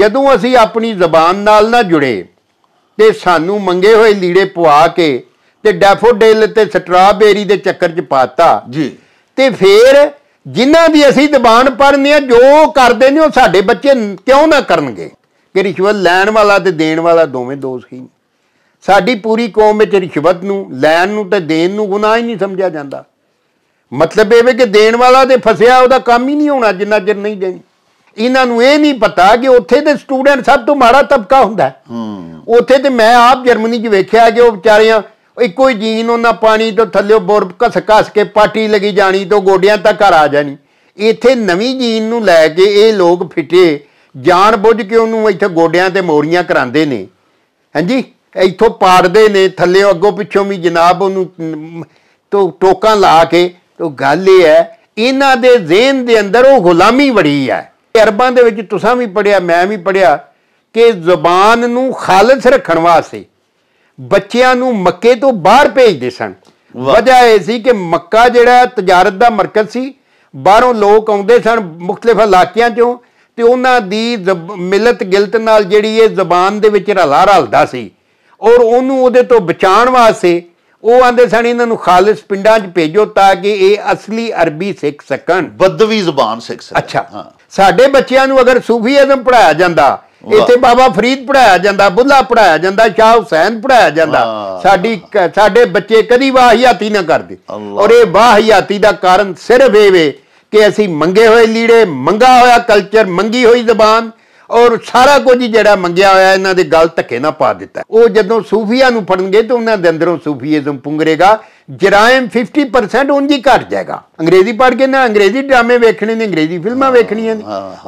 ਜਦੋਂ ਅਸੀਂ ਆਪਣੀ ਜ਼ਬਾਨ ਨਾਲ ਨਾ ਜੁੜੇ ਤੇ ਸਾਨੂੰ ਮੰਗੇ ਹੋਏ ਲੀੜੇ ਪਵਾ ਕੇ ਤੇ ਡੈਫੋਡਿਲ ਤੇ ਸਟਰਾਬੇਰੀ ਦੇ ਚੱਕਰ 'ਚ ਪਾਤਾ ਜੀ ਤੇ ਫੇਰ ਜਿਨ੍ਹਾਂ ਦੀ ਅਸੀਂ ਜ਼ਬਾਨ ਪੜਨੇ ਆ ਜੋ ਕਰਦੇ ਨੇ ਉਹ ਸਾਡੇ ਬੱਚੇ ਕਿਉਂ ਨਾ ਕਰਨਗੇ ਕਿ ਰਿਸ਼ਵਤ ਲੈਣ ਵਾਲਾ ਤੇ ਦੇਣ ਵਾਲਾ ਦੋਵੇਂ ਦੋਸਤ ਹੀ ਸਾਡੀ ਪੂਰੀ ਕੌਮ ਵਿੱਚ ਰਿਸ਼ਵਤ ਨੂੰ ਲੈਣ ਨੂੰ ਤੇ ਦੇਣ ਨੂੰ ਗੁਨਾਹ ਹੀ ਨਹੀਂ ਸਮਝਿਆ ਜਾਂਦਾ ਮਤਲਬ ਇਹ ਵੀ ਕਿ ਦੇਣ ਵਾਲਾ ਤੇ ਫਸਿਆ ਉਹਦਾ ਕੰਮ ਹੀ ਨਹੀਂ ਹੋਣਾ ਜਿੰਨਾ ਚਿਰ ਨਹੀਂ ਦੇਣੀ ਇਹਨਾਂ ਨੂੰ ਇਹ ਨਹੀਂ ਪਤਾ ਕਿ ਉੱਥੇ ਦੇ ਸਟੂਡੈਂਟ ਸਭ ਤੋਂ ਮਾੜਾ ਤਬਕਾ ਹੁੰਦਾ ਹੈ ਉੱਥੇ ਤੇ ਮੈਂ ਆਪ ਜਰਮਨੀ 'ਚ ਵੇਖਿਆ ਕਿ ਉਹ ਵਿਚਾਰਿਆਂ ਇੱਕੋ ਹੀ ਜੀਨ ਉਹਨਾਂ ਪਾਣੀ ਤੋਂ ਥੱਲੇ ਬੁਰਬ ਘਸ ਘਸ ਕੇ ਪਾਟੀ ਲਗੀ ਜਾਣੀ ਤੋਂ ਗੋਡਿਆਂ ਤੱਕ ਆ ਜਾਣੀ ਇੱਥੇ ਨਵੀਂ ਜੀਨ ਨੂੰ ਲੈ ਕੇ ਇਹ ਲੋਕ ਫਿਟੇ ਜਾਣ ਬੁੱਝ ਕੇ ਉਹਨੂੰ ਇੱਥੇ ਗੋਡਿਆਂ ਤੇ ਮੋਰੀਆਂ ਕਰਾਉਂਦੇ ਨੇ ਹਾਂਜੀ ਇੱਥੋਂ ਪਾੜਦੇ ਨੇ ਥੱਲੇ ਅੱਗੋਂ ਪਿੱਛੋਂ ਵੀ ਜਨਾਬ ਉਹਨੂੰ ਤੋਂ ਟੋਕਾਂ ਲਾ ਕੇ ਉਹ ਗੱਲ ਇਹ ਹੈ ਇਹਨਾਂ ਦੇ ਜ਼ਿਹਨ ਦੇ ਅੰਦਰ ਉਹ ਗੁਲਾਮੀ ਵੜੀ ਹੈ ਅਰਬਾਂ ਦੇ ਵਿੱਚ ਤੁਸੀਂ ਵੀ ਪੜਿਆ ਮੈਂ ਵੀ ਪੜਿਆ ਕਿ ਜ਼ੁਬਾਨ ਨੂੰ ਖਾਲਸ ਰੱਖਣ ਵਾਸਤੇ ਬੱਚਿਆਂ ਨੂੰ ਮੱਕੇ ਤੋਂ ਬਾਹਰ ਭੇਜਦੇ ਸਨ ਵਜ੍ਹਾ ਇਹ ਸੀ ਕਿ ਮੱਕਾ ਜਿਹੜਾ ਤਜਾਰਤ ਦਾ ਮਰਕਜ਼ ਸੀ ਬਾਹਰੋਂ ਲੋਕ ਆਉਂਦੇ ਸਨ ਮੁxtਲਿਫ ਇਲਾਕਿਆਂ ਚੋਂ ਤੇ ਉਹਨਾਂ ਦੀ ਮਿਲਤ ਗਿਲਤ ਨਾਲ ਜਿਹੜੀ ਇਹ ਜ਼ਬਾਨ ਦੇ ਵਿੱਚ ਰਲਾ ਰਲਦਾ ਸੀ ਔਰ ਉਹਨੂੰ ਉਹਦੇ ਤੋਂ ਬਚਾਉਣ ਵਾਸਤੇ ਉਹ ਆਂਦੇ ਸਨ ਇਹਨਾਂ ਨੂੰ ਖਾਲਸ ਪਿੰਡਾਂ 'ਚ ਭੇਜੋ ਤਾਂ ਕਿ ਇਹ ਅਸਲੀ ਅਰਬੀ ਸਿੱਖ ਸਕਣ ਬਦਵੀ ਜ਼ਬਾਨ ਸਿੱਖ ਸਕਣ ਅੱਛਾ ਹਾਂ ਸਾਡੇ ਬੱਚਿਆਂ ਨੂੰ ਅਗਰ ਸੂਫੀਜ਼ਮ ਪੜਾਇਆ ਜਾਂਦਾ ਇੱਥੇ ਬਾਬਾ ਫਰੀਦ ਪੜਾਇਆ ਜਾਂਦਾ ਬੁੱਲਾ ਪੜਾਇਆ ਜਾਂਦਾ ਸ਼ਾਹ ਹੁਸੈਨ ਪੜਾਇਆ ਜਾਂਦਾ ਸਾਡੀ ਸਾਡੇ ਬੱਚੇ ਕਦੀ ਵਾਹਿਆਤੀ ਨਾ ਕਰਦੇ ਔਰ ਇਹ ਵਾਹਿਆਤੀ ਦਾ ਕਾਰਨ ਸਿਰਫ ਇਹ ਵੇ ਕਿ ਅਸੀਂ ਮੰਗੇ ਹੋਏ ਲੀੜੇ ਮੰਗਾ ਹੋਇਆ ਕਲਚਰ ਮੰਗੀ ਹੋਈ ਜ਼ਬਾਨ ਔਰ ਸਾਰਾ ਕੁਝ ਜਿਹੜਾ ਮੰਗਿਆ ਹੋਇਆ ਇਹਨਾਂ ਦੇ ਗਲ ਧੱਕੇ ਨਾਲ ਪਾ ਦਿੱਤਾ ਉਹ ਜਦੋਂ ਸੂਫੀਆਂ ਨੂੰ ਫੜਨਗੇ ਤਾਂ ਉਹਨਾਂ ਦੇ ਅੰਦਰੋਂ ਸੂਫੀਜ਼ਮ ਪੁੰਗਰੇਗਾ ਜਰਾਇਮ 50% ਉਂਝ ਹੀ ਘਟ ਜਾਏਗਾ ਅੰਗਰੇਜ਼ੀ ਪੜ੍ਹ ਕੇ ਨਾ ਅੰਗਰੇਜ਼ੀ ਡਰਾਮੇ ਵੇਖਣੇ ਨੇ ਅੰਗਰੇਜ਼ੀ ਫਿਲਮਾਂ ਵੇਖਣੀਆਂ ਨੇ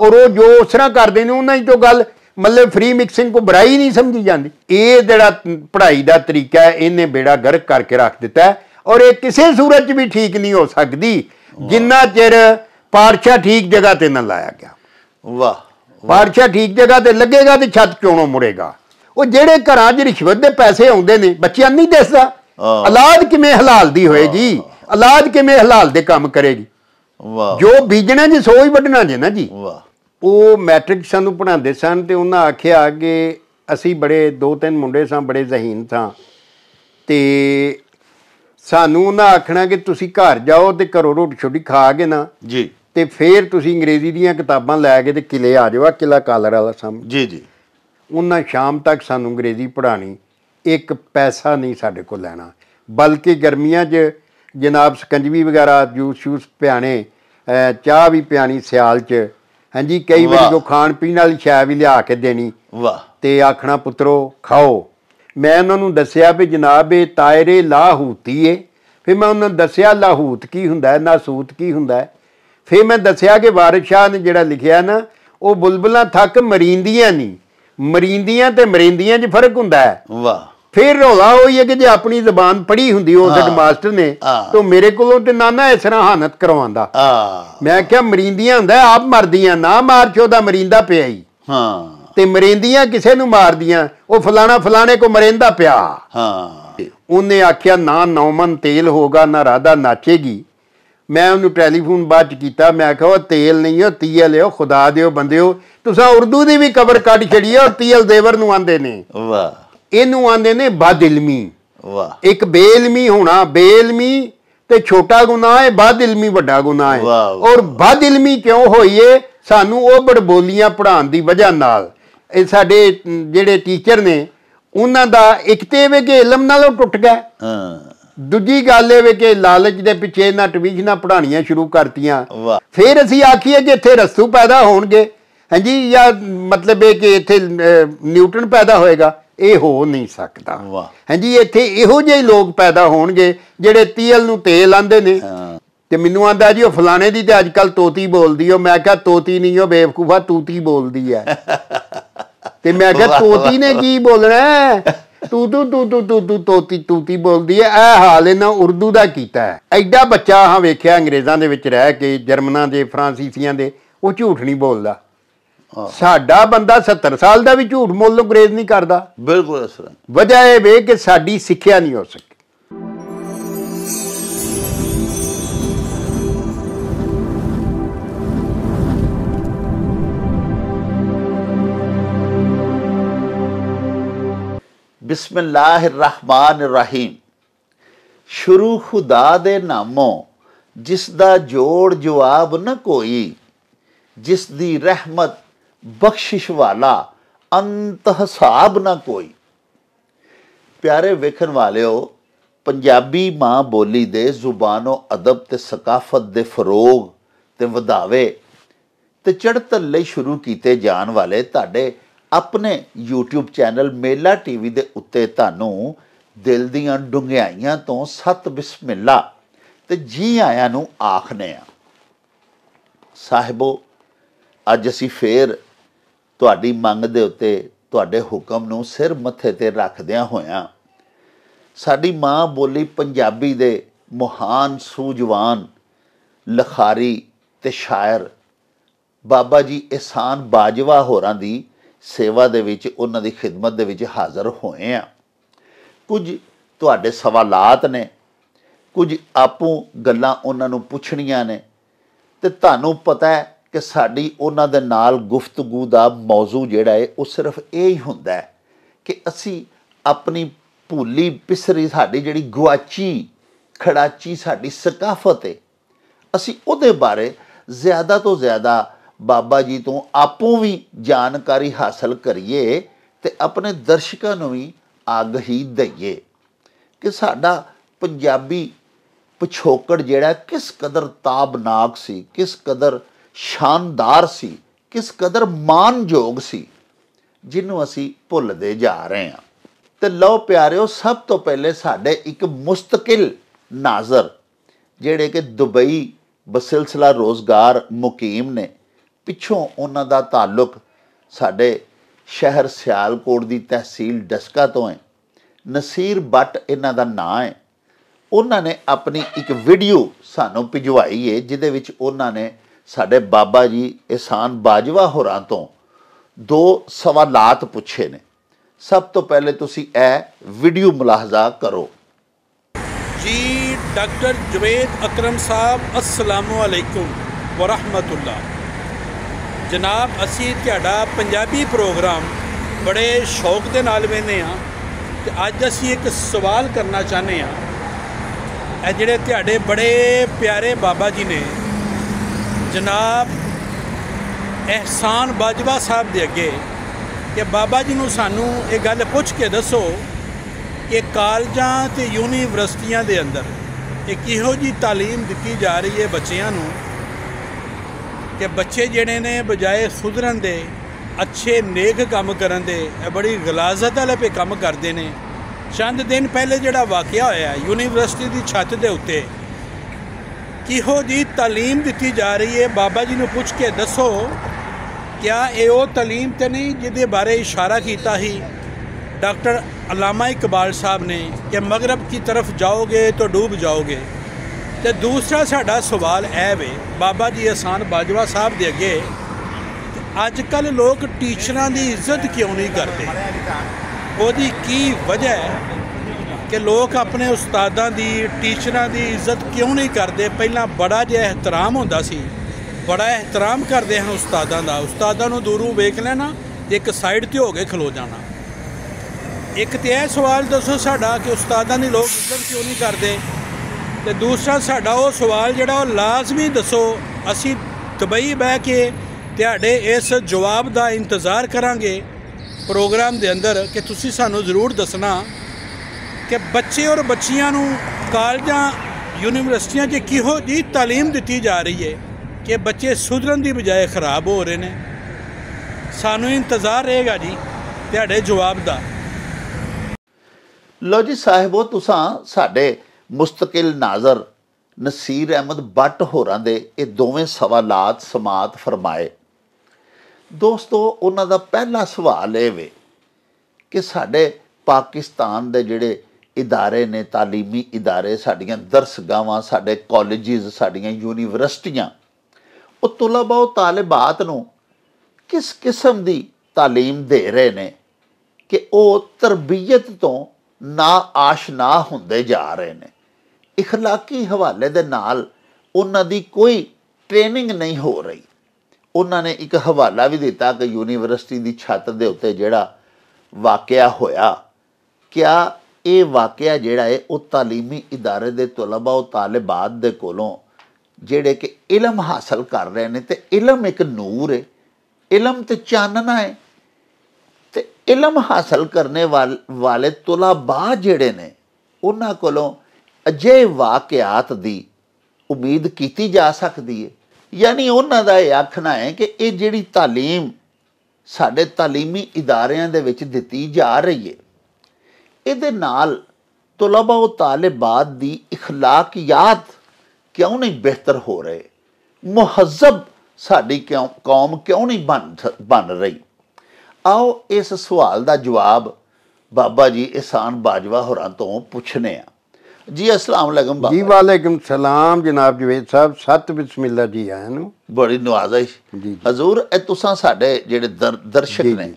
ਔਰ ਉਹ ਜੋ ਉਸ ਤਰ੍ਹਾਂ ਕਰਦੇ ਨੇ ਉਹਨਾਂ ਹੀ ਤੋਂ ਗੱਲ ਮਤਲਬ ਫ੍ਰੀ ਮਿਕਸਿੰਗ ਕੋ ਬੁਰਾਈ ਨਹੀਂ ਸਮਝੀ ਜਾਂਦੀ ਇਹ ਜਿਹੜਾ ਪੜ੍ਹਾਈ ਦਾ ਤਰੀਕਾ ਹੈ ਇਹਨੇ ਬੇੜਾ ਗਰਕ ਕਰਕੇ ਰੱਖ ਦਿੱਤਾ ਔਰ ਇਹ ਕਿਸੇ ਸੂਰਤ 'ਚ ਵੀ ਠੀਕ ਨਹੀਂ ਹੋ ਸਕਦੀ ਜਿੰਨਾ ਚਿਰ ਪਾਰਸ਼ਾ ਠੀਕ ਜਗ੍ਹਾ ਤੇ ਨਾ ਲਾਇਆ ਗਿਆ ਵਾਹ ਬਾਦਸ਼ਾਹ ਠੀਕ ਜਗ੍ਹਾ ਤੇ ਲੱਗੇਗਾ ਤੇ ਛੱਤ ਕਿਉਂ ਮੁੜੇਗਾ ਉਹ ਜਿਹੜੇ ਘਰਾਂ 'ਚ ਰਿਸ਼ਵਤ ਦੇ ਪੈਸੇ ਆਉਂਦੇ ਨੇ ਬੱਚਿਆਂ ਨਹੀਂ ਦੱਸਦਾ ਔਲਾਦ ਕਿਵੇਂ ਹਲਾਲ ਦੀ ਹੋਏ ਜੀ ਔਲਾਦ ਕਿਵੇਂ ਹਲਾਲ ਦੇ ਕੰਮ ਕਰੇਗੀ ਵਾਹ ਜੋ ਬੀਜਣਾ ਜੀ ਸੋਈ ਵੱਢਣਾ ਜੇ ਨਾ ਜੀ ਵਾਹ ਉਹ ਮੈਟ੍ਰਿਕ ਸਾਨੂੰ ਪੜਾਉਂਦੇ ਸਨ ਤੇ ਉਹਨਾਂ ਆਖਿਆ ਕਿ ਅਸੀਂ ਬੜੇ ਦੋ ਤਿੰਨ ਮੁੰਡੇ ਸਾਂ ਬੜੇ ਜ਼ਹੀਨ ਸਾਂ ਤੇ ਸਾਨੂੰ ਉਹਨਾਂ ਆਖਣਾ ਕਿ ਤੁਸੀਂ ਘਰ ਜਾਓ ਤੇ ਘਰੋਂ ਰੋਟੀ ਛੋਟੀ ਖਾ ਕੇ ਨਾ ਜੀ ਤੇ ਫੇਰ ਤੁਸੀਂ ਅੰਗਰੇਜ਼ੀ ਦੀਆਂ ਕਿਤਾਬਾਂ ਲੈ ਕੇ ਤੇ ਕਿਲੇ ਆ ਜਾਓ ਆ ਕਿਲਾ ਕਾਲਰ ਵਾਲਾ ਸਾਹਮ ਜੀ ਜੀ ਉਹਨਾਂ ਸ਼ਾਮ ਤੱਕ ਸਾਨੂੰ ਅੰਗਰੇਜ਼ੀ ਪੜ੍ਹਾਣੀ ਇੱਕ ਪੈਸਾ ਨਹੀਂ ਸਾਡੇ ਕੋਲ ਲੈਣਾ ਬਲਕਿ ਗਰਮੀਆਂ 'ਚ ਜਨਾਬ ਸਕੰਜਵੀ ਵਗੈਰਾ ਜੂਸ ਸ਼ੂਸ ਪਿਆਣੇ ਚਾਹ ਵੀ ਪਿਆਣੀ ਸਿਆਲ 'ਚ ਹਾਂਜੀ ਕਈ ਵਾਰ ਜੋ ਖਾਣ ਪੀਣ ਵਾਲੀ ਸ਼ੈ ਵੀ ਲਿਆ ਕੇ ਦੇਣੀ ਵਾਹ ਤੇ ਆਖਣਾ ਪੁੱਤਰੋ ਖਾਓ ਮੈਂ ਉਹਨਾਂ ਨੂੰ ਦੱਸਿਆ ਵੀ ਜਨਾਬ ਇਹ ਤਾਇਰੇ ਲਾਹੂਤੀ ਏ ਫਿਰ ਮੈਂ ਉਹਨਾਂ ਨੂੰ ਦੱਸਿਆ ਲਾਹੂਤ ਕੀ ਹੁੰਦਾ ਹੈ ਨਾਸੂਤ ਕੀ ਹੁੰਦਾ ਹੈ ਫੇਰ ਮੈਂ ਦੱਸਿਆ ਕਿ ਵਾਰਿਸ ਸ਼ਾਹ ਨੇ ਜਿਹੜਾ ਲਿਖਿਆ ਨਾ ਉਹ ਬੁਲਬੁਲਾਂ ਥੱਕ ਮਰੀਂਦੀਆਂ ਨਹੀਂ ਮਰੀਂਦੀਆਂ ਤੇ ਮਰਿੰਦੀਆਂ 'ਚ ਫਰਕ ਹੁੰਦਾ ਹੈ ਵਾਹ ਫਿਰ ਰੋਲਾ ਹੋਈ ਹੈ ਕਿ ਜੇ ਆਪਣੀ ਜ਼ਬਾਨ ਪੜੀ ਹੁੰਦੀ ਉਹ ਸਾਡੇ ਮਾਸਟਰ ਨੇ ਤਾਂ ਮੇਰੇ ਕੋਲੋਂ ਤੇ ਨਾਨਾ ਇਸ ਤਰ੍ਹਾਂ ਹਾਨਤ ਕਰਵਾਉਂਦਾ ਮੈਂ ਕਿਹਾ ਮਰਿੰਦੀਆਂ ਹੁੰਦਾ ਆਪ ਮਰਦੀਆਂ ਨਾ ਮਾਰ ਦਾ ਮਰਿੰਦਾ ਪਿਆ ਹੀ ਹਾਂ ਤੇ ਮਰਿੰਦੀਆਂ ਕਿਸੇ ਨੂੰ ਮਾਰਦੀਆਂ ਉਹ ਫਲਾਣਾ ਫਲਾਣੇ ਕੋ ਮਰਿੰਦਾ ਪਿਆ ਹਾਂ ਉਹਨੇ ਆਖਿਆ ਨਾ ਨੌਮਨ ਤੇਲ ਹੋਗਾ ਨਾ ਰਾਦਾ ਨਾਚੇਗੀ ਮੈਂ ਉਹਨੂੰ ਟੈਲੀਫੋਨ ਬਾਅਦ ਕੀਤਾ ਮੈਂ ਕਿਹਾ ਤੇਲ ਨਹੀਂ ਹੋ ਤੀਲ ਲਿਓ ਖੁਦਾ ਦਿਓ ਬੰਦਿਓ ਤੁਸੀਂ ਉਰਦੂ ਦੀ ਵੀ ਕਬਰ ਕੱਢ ਛੜੀ ਹੈ ਤੀਲ ਦੇਵਰ ਨੂੰ ਆਂਦੇ ਨੇ ਵਾਹ ਇਹਨੂੰ ਆਂਦੇ ਨੇ ਬਾਦਿਲਮੀ ਵਾਹ ਇੱਕ ਬੇਲਮੀ ਹੋਣਾ ਬੇਲਮੀ ਤੇ ਛੋਟਾ ਗੁਨਾਹ ਹੈ ਬਾਦਿਲਮੀ ਵੱਡਾ ਗੁਨਾਹ ਹੈ ਔਰ ਬਾਦਿਲਮੀ ਕਿਉਂ ਹੋਈਏ ਸਾਨੂੰ ਉਹ ਬੜਬੋਲੀਆਂ ਪੜਾਉਣ ਦੀ ਵਜ੍ਹਾ ਨਾਲ ਇਹ ਸਾਡੇ ਜਿਹੜੇ ਟੀਚਰ ਨੇ ਉਹਨਾਂ ਦਾ ਤੇ ਵੇਗੇ ਇਲਮ ਨਾਲੋਂ ਟੁੱਟ ਗਿਆ ਹਾਂ ਦੂਜੀ ਗੱਲ ਇਹ ਵੇ ਕਿ ਲਾਲਚ ਦੇ ਪਿੱਛੇ ਇਹਨਾਂ ਟਵੀਸ਼ਨਾਂ ਪੜਾਣੀਆਂ ਸ਼ੁਰੂ ਕਰਤੀਆਂ ਫਿਰ ਅਸੀਂ ਆਖੀਏ ਜਿੱਥੇ ਇੱਥੇ ਰਸੂ ਪੈਦਾ ਹੋਣਗੇ ਹਾਂਜੀ ਜਾਂ ਮਤਲਬ ਇਹ ਕਿ ਇੱਥੇ ਨਿਊਟਨ ਪੈਦਾ ਹੋਏਗਾ ਇਹ ਹੋ ਨਹੀਂ ਸਕਦਾ ਹਾਂਜੀ ਇੱਥੇ ਇਹੋ ਜਿਹੇ ਲੋਕ ਪੈਦਾ ਹੋਣਗੇ ਜਿਹੜੇ ਤੀਲ ਨੂੰ ਤੇਲ ਆਂਦੇ ਨੇ ਤੇ ਮੈਨੂੰ ਆਂਦਾ ਜੀ ਉਹ ਫਲਾਣੇ ਦੀ ਤੇ ਅੱਜ ਕੱਲ ਤੋਤੀ ਬੋਲਦੀ ਓ ਮੈਂ ਕਿਹਾ ਤੋਤੀ ਨਹੀਂ ਓ ਬੇਵਕੂਫਾ ਤੂਤੀ ਬੋਲਦੀ ਐ ਤੇ ਮੈਂ ਕਿਹਾ ਤੋਤੀ ਨੇ ਕੀ ਬੋਲਣਾ ਤੂੰ ਤੂੰ ਤੂੰ ਤੂੰ ਤੂੰ ਤੂੰ ਤੋਤੀ ਤੂਤੀ ਬੋਲਦੀ ਐ ਇਹ ਹਾਲ ਇਹਨਾਂ ਉਰਦੂ ਦਾ ਕੀਤਾ ਐਡਾ ਬੱਚਾ ਹਾਂ ਵੇਖਿਆ ਅੰਗਰੇਜ਼ਾਂ ਦੇ ਵਿੱਚ ਰਹਿ ਕੇ ਜਰਮਨਾਂ ਦੇ ਫਰਾਂਸੀਸੀਆਂ ਦੇ ਉਹ ਝੂਠ ਨਹੀਂ ਬੋਲਦਾ ਸਾਡਾ ਬੰਦਾ 70 ਸਾਲ ਦਾ ਵੀ ਝੂਠ ਮੁੱਲ ਅੰਗਰੇਜ਼ ਨਹੀਂ ਕਰਦਾ ਬਿਲਕੁਲ ਅਸਰ ਵਜਾਏ ਵੇ ਕਿ ਸਾਡੀ ਸਿੱਖਿਆ ਨਹੀਂ ਹੋ ਸਕੀ ਬਿਸਮਿਲ੍ਲਾਹਿਰਰਹਿਮਾਨਿਰਰਹੀਮ ਸ਼ੁਰੂ ਖੁਦਾ ਦੇ ਨਾਮੋਂ ਜਿਸ ਦਾ ਜੋੜ ਜਵਾਬ ਨਾ ਕੋਈ ਜਿਸ ਦੀ ਰਹਿਮਤ ਬਖਸ਼ਿਸ਼ ਵਾਲਾ ਅੰਤ ਹਿਸਾਬ ਨਾ ਕੋਈ ਪਿਆਰੇ ਵੇਖਣ ਵਾਲਿਓ ਪੰਜਾਬੀ ਮਾਂ ਬੋਲੀ ਦੇ ਜ਼ੁਬਾਨੋ ਅਦਬ ਤੇ ਸਕਾਫਤ ਦੇ ਫਰੋਗ ਤੇ ਵਧਾਵੇ ਤੇ ਚੜਤਲ ਲਈ ਸ਼ੁਰੂ ਕੀਤੇ ਜਾਣ ਵਾਲੇ ਤੁਹਾਡੇ ਆਪਣੇ YouTube ਚੈਨਲ ਮੇਲਾ ਟੀਵੀ ਦੇ ਉੱਤੇ ਤੁਹਾਨੂੰ ਦਿਲ ਦੀਆਂ ਡੁੰਗਿਆਈਆਂ ਤੋਂ ਸਤ ਬਿਸਮਿਲ੍ਲਾ ਤੇ ਜੀ ਆਇਆਂ ਨੂੰ ਆਖਨੇ ਆ ਸਾਹਿਬੋ ਅੱਜ ਅਸੀਂ ਫੇਰ ਤੁਹਾਡੀ ਮੰਗ ਦੇ ਉੱਤੇ ਤੁਹਾਡੇ ਹੁਕਮ ਨੂੰ ਸਿਰ ਮੱਥੇ ਤੇ ਰੱਖਦਿਆਂ ਹੋਇਆਂ ਸਾਡੀ ਮਾਂ ਬੋਲੀ ਪੰਜਾਬੀ ਦੇ ਮਹਾਨ ਸੂਝਵਾਨ ਲਖਾਰੀ ਤੇ ਸ਼ਾਇਰ ਬਾਬਾ ਜੀ ਇਹਸਾਨ ਬਾਜਵਾ ਹੋਰਾਂ ਦੀ ਸੇਵਾ ਦੇ ਵਿੱਚ ਉਹਨਾਂ ਦੀ ਖਿਦਮਤ ਦੇ ਵਿੱਚ ਹਾਜ਼ਰ ਹੋਏ ਆ ਕੁਝ ਤੁਹਾਡੇ ਸਵਾਲਾਤ ਨੇ ਕੁਝ ਆਪੂ ਗੱਲਾਂ ਉਹਨਾਂ ਨੂੰ ਪੁੱਛਣੀਆਂ ਨੇ ਤੇ ਤੁਹਾਨੂੰ ਪਤਾ ਹੈ ਕਿ ਸਾਡੀ ਉਹਨਾਂ ਦੇ ਨਾਲ ਗੁਫ਼ਤਗੂ ਦਾ ਮੌਜੂ ਜਿਹੜਾ ਹੈ ਉਹ ਸਿਰਫ ਇਹ ਹੀ ਹੁੰਦਾ ਹੈ ਕਿ ਅਸੀਂ ਆਪਣੀ ਭੁੱਲੀ ਬਿਸਰੀ ਸਾਡੀ ਜਿਹੜੀ ਗੁਆਚੀ ਖੜਾਚੀ ਸਾਡੀ ਸਕਾਫਤ ਹੈ ਅਸੀਂ ਉਹਦੇ ਬਾਰੇ ਜ਼ਿਆਦਾ ਤੋਂ ਜ਼ਿਆਦਾ ਬਾਬਾ ਜੀ ਤੋਂ ਆਪੋ ਵੀ ਜਾਣਕਾਰੀ ਹਾਸਲ ਕਰੀਏ ਤੇ ਆਪਣੇ ਦਰਸ਼ਕਾਂ ਨੂੰ ਵੀ ਅੱਗ ਹੀ ਦਈਏ ਕਿ ਸਾਡਾ ਪੰਜਾਬੀ ਪਿਛੋਕੜ ਜਿਹੜਾ ਕਿਸ ਕਦਰ ਤਾਬਨਾਕ ਸੀ ਕਿਸ ਕਦਰ ਸ਼ਾਨਦਾਰ ਸੀ ਕਿਸ ਕਦਰ ਮਾਨਯੋਗ ਸੀ ਜਿਹਨੂੰ ਅਸੀਂ ਭੁੱਲਦੇ ਜਾ ਰਹੇ ਹਾਂ ਤੇ ਲਓ ਪਿਆਰਿਓ ਸਭ ਤੋਂ ਪਹਿਲੇ ਸਾਡੇ ਇੱਕ ਮੁਸਤਕਿਲ ਨਾਜ਼ਰ ਜਿਹੜੇ ਕਿ ਦੁਬਈ ਬਸਿਲਸਲਾ ਰੋਜ਼ਗਾਰ ਮੁਕੀਮ ਨੇ ਪਿੱਛੋਂ ਉਹਨਾਂ ਦਾ ਤਾਲੁਕ ਸਾਡੇ ਸ਼ਹਿਰ ਸਿਆਲਕੋਟ ਦੀ ਤਹਿਸੀਲ ਡਸਕਾ ਤੋਂ ਹੈ ਨਸੀਰ ਬੱਟ ਇਹਨਾਂ ਦਾ ਨਾਂ ਹੈ ਉਹਨਾਂ ਨੇ ਆਪਣੀ ਇੱਕ ਵੀਡੀਓ ਸਾਨੂੰ ਭਿਜਵਾਈ ਹੈ ਜਿਹਦੇ ਵਿੱਚ ਉਹਨਾਂ ਨੇ ਸਾਡੇ ਬਾਬਾ ਜੀ ਇਹਸਾਨ ਬਾਜਵਾ ਹੋਰਾਂ ਤੋਂ ਦੋ ਸਵਾਲਾਂ ਪੁੱਛੇ ਨੇ ਸਭ ਤੋਂ ਪਹਿਲੇ ਤੁਸੀਂ ਇਹ ਵੀਡੀਓ ਮੁਲਾਹਜ਼ਾ ਕਰੋ ਜੀ ਡਾਕਟਰ ਜਵੇਦ ਅਕਰਮ ਸਾਹਿਬ ਅਸਲਾਮੁਅਲੈਕੁਮ ਵਰਹਿਮਤੁਲਲਾਹ ਜਨਾਬ ਅਸੀਂ ਤੁਹਾਡਾ ਪੰਜਾਬੀ ਪ੍ਰੋਗਰਾਮ ਬੜੇ ਸ਼ੌਕ ਦੇ ਨਾਲ ਵੇਨੇ ਆ ਤੇ ਅੱਜ ਅਸੀਂ ਇੱਕ ਸਵਾਲ ਕਰਨਾ ਚਾਹੁੰਦੇ ਆ ਇਹ ਜਿਹੜੇ ਤੁਹਾਡੇ ਬੜੇ ਪਿਆਰੇ ਬਾਬਾ ਜੀ ਨੇ ਜਨਾਬ ਅਹਿਸਾਨ ਬਾਜਵਾ ਸਾਹਿਬ ਦੇ ਅੱਗੇ ਕਿ ਬਾਬਾ ਜੀ ਨੂੰ ਸਾਨੂੰ ਇਹ ਗੱਲ ਪੁੱਛ ਕੇ ਦੱਸੋ ਕਿ ਕਾਲਜਾਂ ਤੇ ਯੂਨੀਵਰਸਿਟੀਆਂ ਦੇ ਅੰਦਰ ਇਹ ਕਿਹੋ ਜੀ تعلیم ਦਿੱਤੀ ਜਾ ਰਹੀ ਹੈ ਬੱਚਿਆਂ ਨੂੰ ਕਿ ਬੱਚੇ ਜਿਹੜੇ ਨੇ ਬਜਾਏ ਸੁਧਰਨ ਦੇ ਅੱਛੇ ਨੇਕ ਕੰਮ ਕਰਨ ਦੇ ਇਹ ਬੜੀ ਗਲਾਜ਼ਤ ਵਾਲੇ ਪੇ ਕੰਮ ਕਰਦੇ ਨੇ ਚੰਦ ਦਿਨ ਪਹਿਲੇ ਜਿਹੜਾ ਵਾਕਿਆ ਹੋਇਆ ਯੂਨੀਵਰਸਿਟੀ ਦੀ ਛੱਤ ਦੇ ਉੱਤੇ ਕਿਹੋ ਜੀ تعلیم ਦਿੱਤੀ ਜਾ ਰਹੀ ਹੈ ਬਾਬਾ ਜੀ ਨੂੰ ਪੁੱਛ ਕੇ ਦੱਸੋ ਕਿਆ ਇਹ ਉਹ تعلیم ਤੇ ਨਹੀਂ ਜਿਹਦੇ ਬਾਰੇ ਇਸ਼ਾਰਾ ਕੀਤਾ ਸੀ ਡਾਕਟਰ ਅਲਾਮਾ ਇਕਬਾਲ ਸਾਹਿਬ ਨੇ ਕਿ ਮਗਰਬ ਦੀ ਤਰਫ ਜਾਓਗੇ ਤਾਂ ਡੂਬ ਜਾਓਗੇ ਤੇ ਦੂਸਰਾ ਸਾਡਾ ਸਵਾਲ ਇਹ ਵੇ ਬਾਬਾ ਜੀ ਆਸਾਨ ਬਾਜਵਾ ਸਾਹਿਬ ਦੇ ਅੱਗੇ ਅੱਜ ਕੱਲ ਲੋਕ ਟੀਚਰਾਂ ਦੀ ਇੱਜ਼ਤ ਕਿਉਂ ਨਹੀਂ ਕਰਦੇ ਉਹਦੀ ਕੀ ਵਜ੍ਹਾ ਹੈ ਕਿ ਲੋਕ ਆਪਣੇ ਉਸਤਾਦਾਂ ਦੀ ਟੀਚਰਾਂ ਦੀ ਇੱਜ਼ਤ ਕਿਉਂ ਨਹੀਂ ਕਰਦੇ ਪਹਿਲਾਂ ਬੜਾ ਜਿਹਾ ਇਹਤਰਾਮ ਹੁੰਦਾ ਸੀ ਬੜਾ ਇਹਤਰਾਮ ਕਰਦੇ ਹਨ ਉਸਤਾਦਾਂ ਦਾ ਉਸਤਾਦਾਂ ਨੂੰ ਦੂਰੋਂ ਵੇਖ ਲੈਣਾ ਇੱਕ ਸਾਈਡ ਤੇ ਹੋ ਕੇ ਖਲੋ ਜਾਣਾ ਇੱਕ ਤੇ ਇਹ ਸਵਾਲ ਦੱਸੋ ਸਾਡਾ ਕਿ ਉਸਤਾਦਾਂ ਦੀ ਲੋਕ ਇੱਜ਼ਤ ਕਿਉਂ ਨਹੀਂ ਕਰਦੇ ਤੇ ਦੂਸਰਾ ਸਾਡਾ ਉਹ ਸਵਾਲ ਜਿਹੜਾ ਉਹ ਲਾਜ਼ਮੀ ਦੱਸੋ ਅਸੀਂ ਦੁਬਈ ਬਹਿ ਕੇ ਤੁਹਾਡੇ ਇਸ ਜਵਾਬ ਦਾ ਇੰਤਜ਼ਾਰ ਕਰਾਂਗੇ ਪ੍ਰੋਗਰਾਮ ਦੇ ਅੰਦਰ ਕਿ ਤੁਸੀਂ ਸਾਨੂੰ ਜ਼ਰੂਰ ਦੱਸਣਾ ਕਿ ਬੱਚੇ ਔਰ ਬੱਚੀਆਂ ਨੂੰ ਕਾਲਜਾਂ ਯੂਨੀਵਰਸਿਟੀਆਂ 'ਚ ਕਿਹੋ ਜੀ تعلیم ਦਿੱਤੀ ਜਾ ਰਹੀ ਹੈ ਕਿ ਬੱਚੇ ਸੁਧਰਨ ਦੀ ਬਜਾਏ ਖਰਾਬ ਹੋ ਰਹੇ ਨੇ ਸਾਨੂੰ ਇੰਤਜ਼ਾਰ ਰਹੇਗਾ ਜੀ ਤੁਹਾਡੇ ਜਵਾਬ ਦਾ ਲੋ ਜੀ ਸਾਹਿਬੋ ਤੁਸੀਂ ਸਾਡੇ ਮੁਸਤਕਿਲ ਨਾਜ਼ਰ ਨਸੀਰ ਅਹਿਮਦ ਬੱਟ ਹੋਰਾਂ ਦੇ ਇਹ ਦੋਵੇਂ ਸਵਾਲਾਤ ਸਮਾਤ ਫਰਮਾਏ ਦੋਸਤੋ ਉਹਨਾਂ ਦਾ ਪਹਿਲਾ ਸਵਾਲ ਇਹ ਵੇ ਕਿ ਸਾਡੇ ਪਾਕਿਸਤਾਨ ਦੇ ਜਿਹੜੇ ਇਦਾਰੇ ਨੇ تعلیمی ਇਦਾਰੇ ਸਾਡੀਆਂ ਦਰਸਗਾਵਾਂ ਸਾਡੇ ਕਾਲਜਿਸ ਸਾਡੀਆਂ ਯੂਨੀਵਰਸਟੀਆਂ ਉਹ ਤਲਬਾ ਉਹ ਤਾਲਬਾਤ ਨੂੰ ਕਿਸ ਕਿਸਮ ਦੀ تعلیم ਦੇ ਰਹੇ ਨੇ ਕਿ ਉਹ ਤਰਬੀਅਤ ਤੋਂ ਨਾ ਆਸ਼ਨਾ ਹੁੰਦੇ ਜਾ ਰਹੇ ਨੇ اخلاقی ਹਵਾਲੇ ਦੇ ਨਾਲ ਉਹਨਾਂ ਦੀ ਕੋਈ ਟ੍ਰੇਨਿੰਗ ਨਹੀਂ ਹੋ ਰਹੀ ਉਹਨਾਂ ਨੇ ਇੱਕ ਹਵਾਲਾ ਵੀ ਦਿੱਤਾ ਕਿ ਯੂਨੀਵਰਸਿਟੀ ਦੀ ਛੱਤ ਦੇ ਉੱਤੇ ਜਿਹੜਾ ਵਾਕਿਆ ਹੋਇਆ ਕਿਆ ਇਹ ਵਾਕਿਆ ਜਿਹੜਾ ਹੈ ਉਹ تعلیمی ادارے ਦੇ ਤਲਬਾ ਉਹ ਤਾਲਿਬਾਤ ਦੇ ਕੋਲੋਂ ਜਿਹੜੇ ਕਿ ਇਲਮ ਹਾਸਲ ਕਰ ਰਹੇ ਨੇ ਤੇ ਇਲਮ ਇੱਕ ਨੂਰ ਹੈ ਇਲਮ ਤੇ ਚਾਨਣਾ ਹੈ ਤੇ ਇਲਮ ਹਾਸਲ ਕਰਨੇ ਵਾਲੇ ਤਲਬਾ ਜਿਹੜੇ ਨੇ ਉਹਨਾਂ ਕੋਲੋਂ ਅਜੇ ਵਾਕਿਆਤ ਦੀ ਉਮੀਦ ਕੀਤੀ ਜਾ ਸਕਦੀ ਹੈ ਯਾਨੀ ਉਹਨਾਂ ਦਾ ਇਹ ਆਖਣਾ ਹੈ ਕਿ ਇਹ ਜਿਹੜੀ تعلیم ਸਾਡੇ تعلیمی ਇਦਾਰਿਆਂ ਦੇ ਵਿੱਚ ਦਿੱਤੀ ਜਾ ਰਹੀ ਹੈ ਇਹਦੇ ਨਾਲ ਤਲਬਾ ਉਹ ਤਾਲਬਾਤ ਦੀ اخلاقیات ਕਿਉਂ ਨਹੀਂ ਬਿਹਤਰ ਹੋ ਰਹੇ ਮੁਹੱਜ਼ਬ ਸਾਡੀ ਕਿਉਂ ਕੌਮ ਕਿਉਂ ਨਹੀਂ ਬਣ ਬਣ ਰਹੀ ਆਓ ਇਸ ਸਵਾਲ ਦਾ ਜਵਾਬ ਬਾਬਾ ਜੀ ਇਸਾਨ ਬਾਜਵਾ ਹੋਰਾਂ ਤੋਂ ਪੁੱਛਨੇ ਆ ਜੀ ਅਸਲਾਮ ਅਲੈਕਮ ਬਾਬਾ ਜੀ ਵਾਲੇਕਮ ਸਲਾਮ ਜਨਾਬ ਜਵੇਦ ਸਾਹਿਬ ਸਤ ਬਿਸਮਿਲ੍ਲਾ ਜੀ ਆਇਆਂ ਨੂੰ ਬੜੀ ਨਵਾਜ਼ਿਸ਼ ਜੀ ਹਜ਼ੂਰ ਇਹ ਤੁਸੀਂ ਸਾਡੇ ਜਿਹੜੇ ਦਰਸ਼ਕ ਨੇ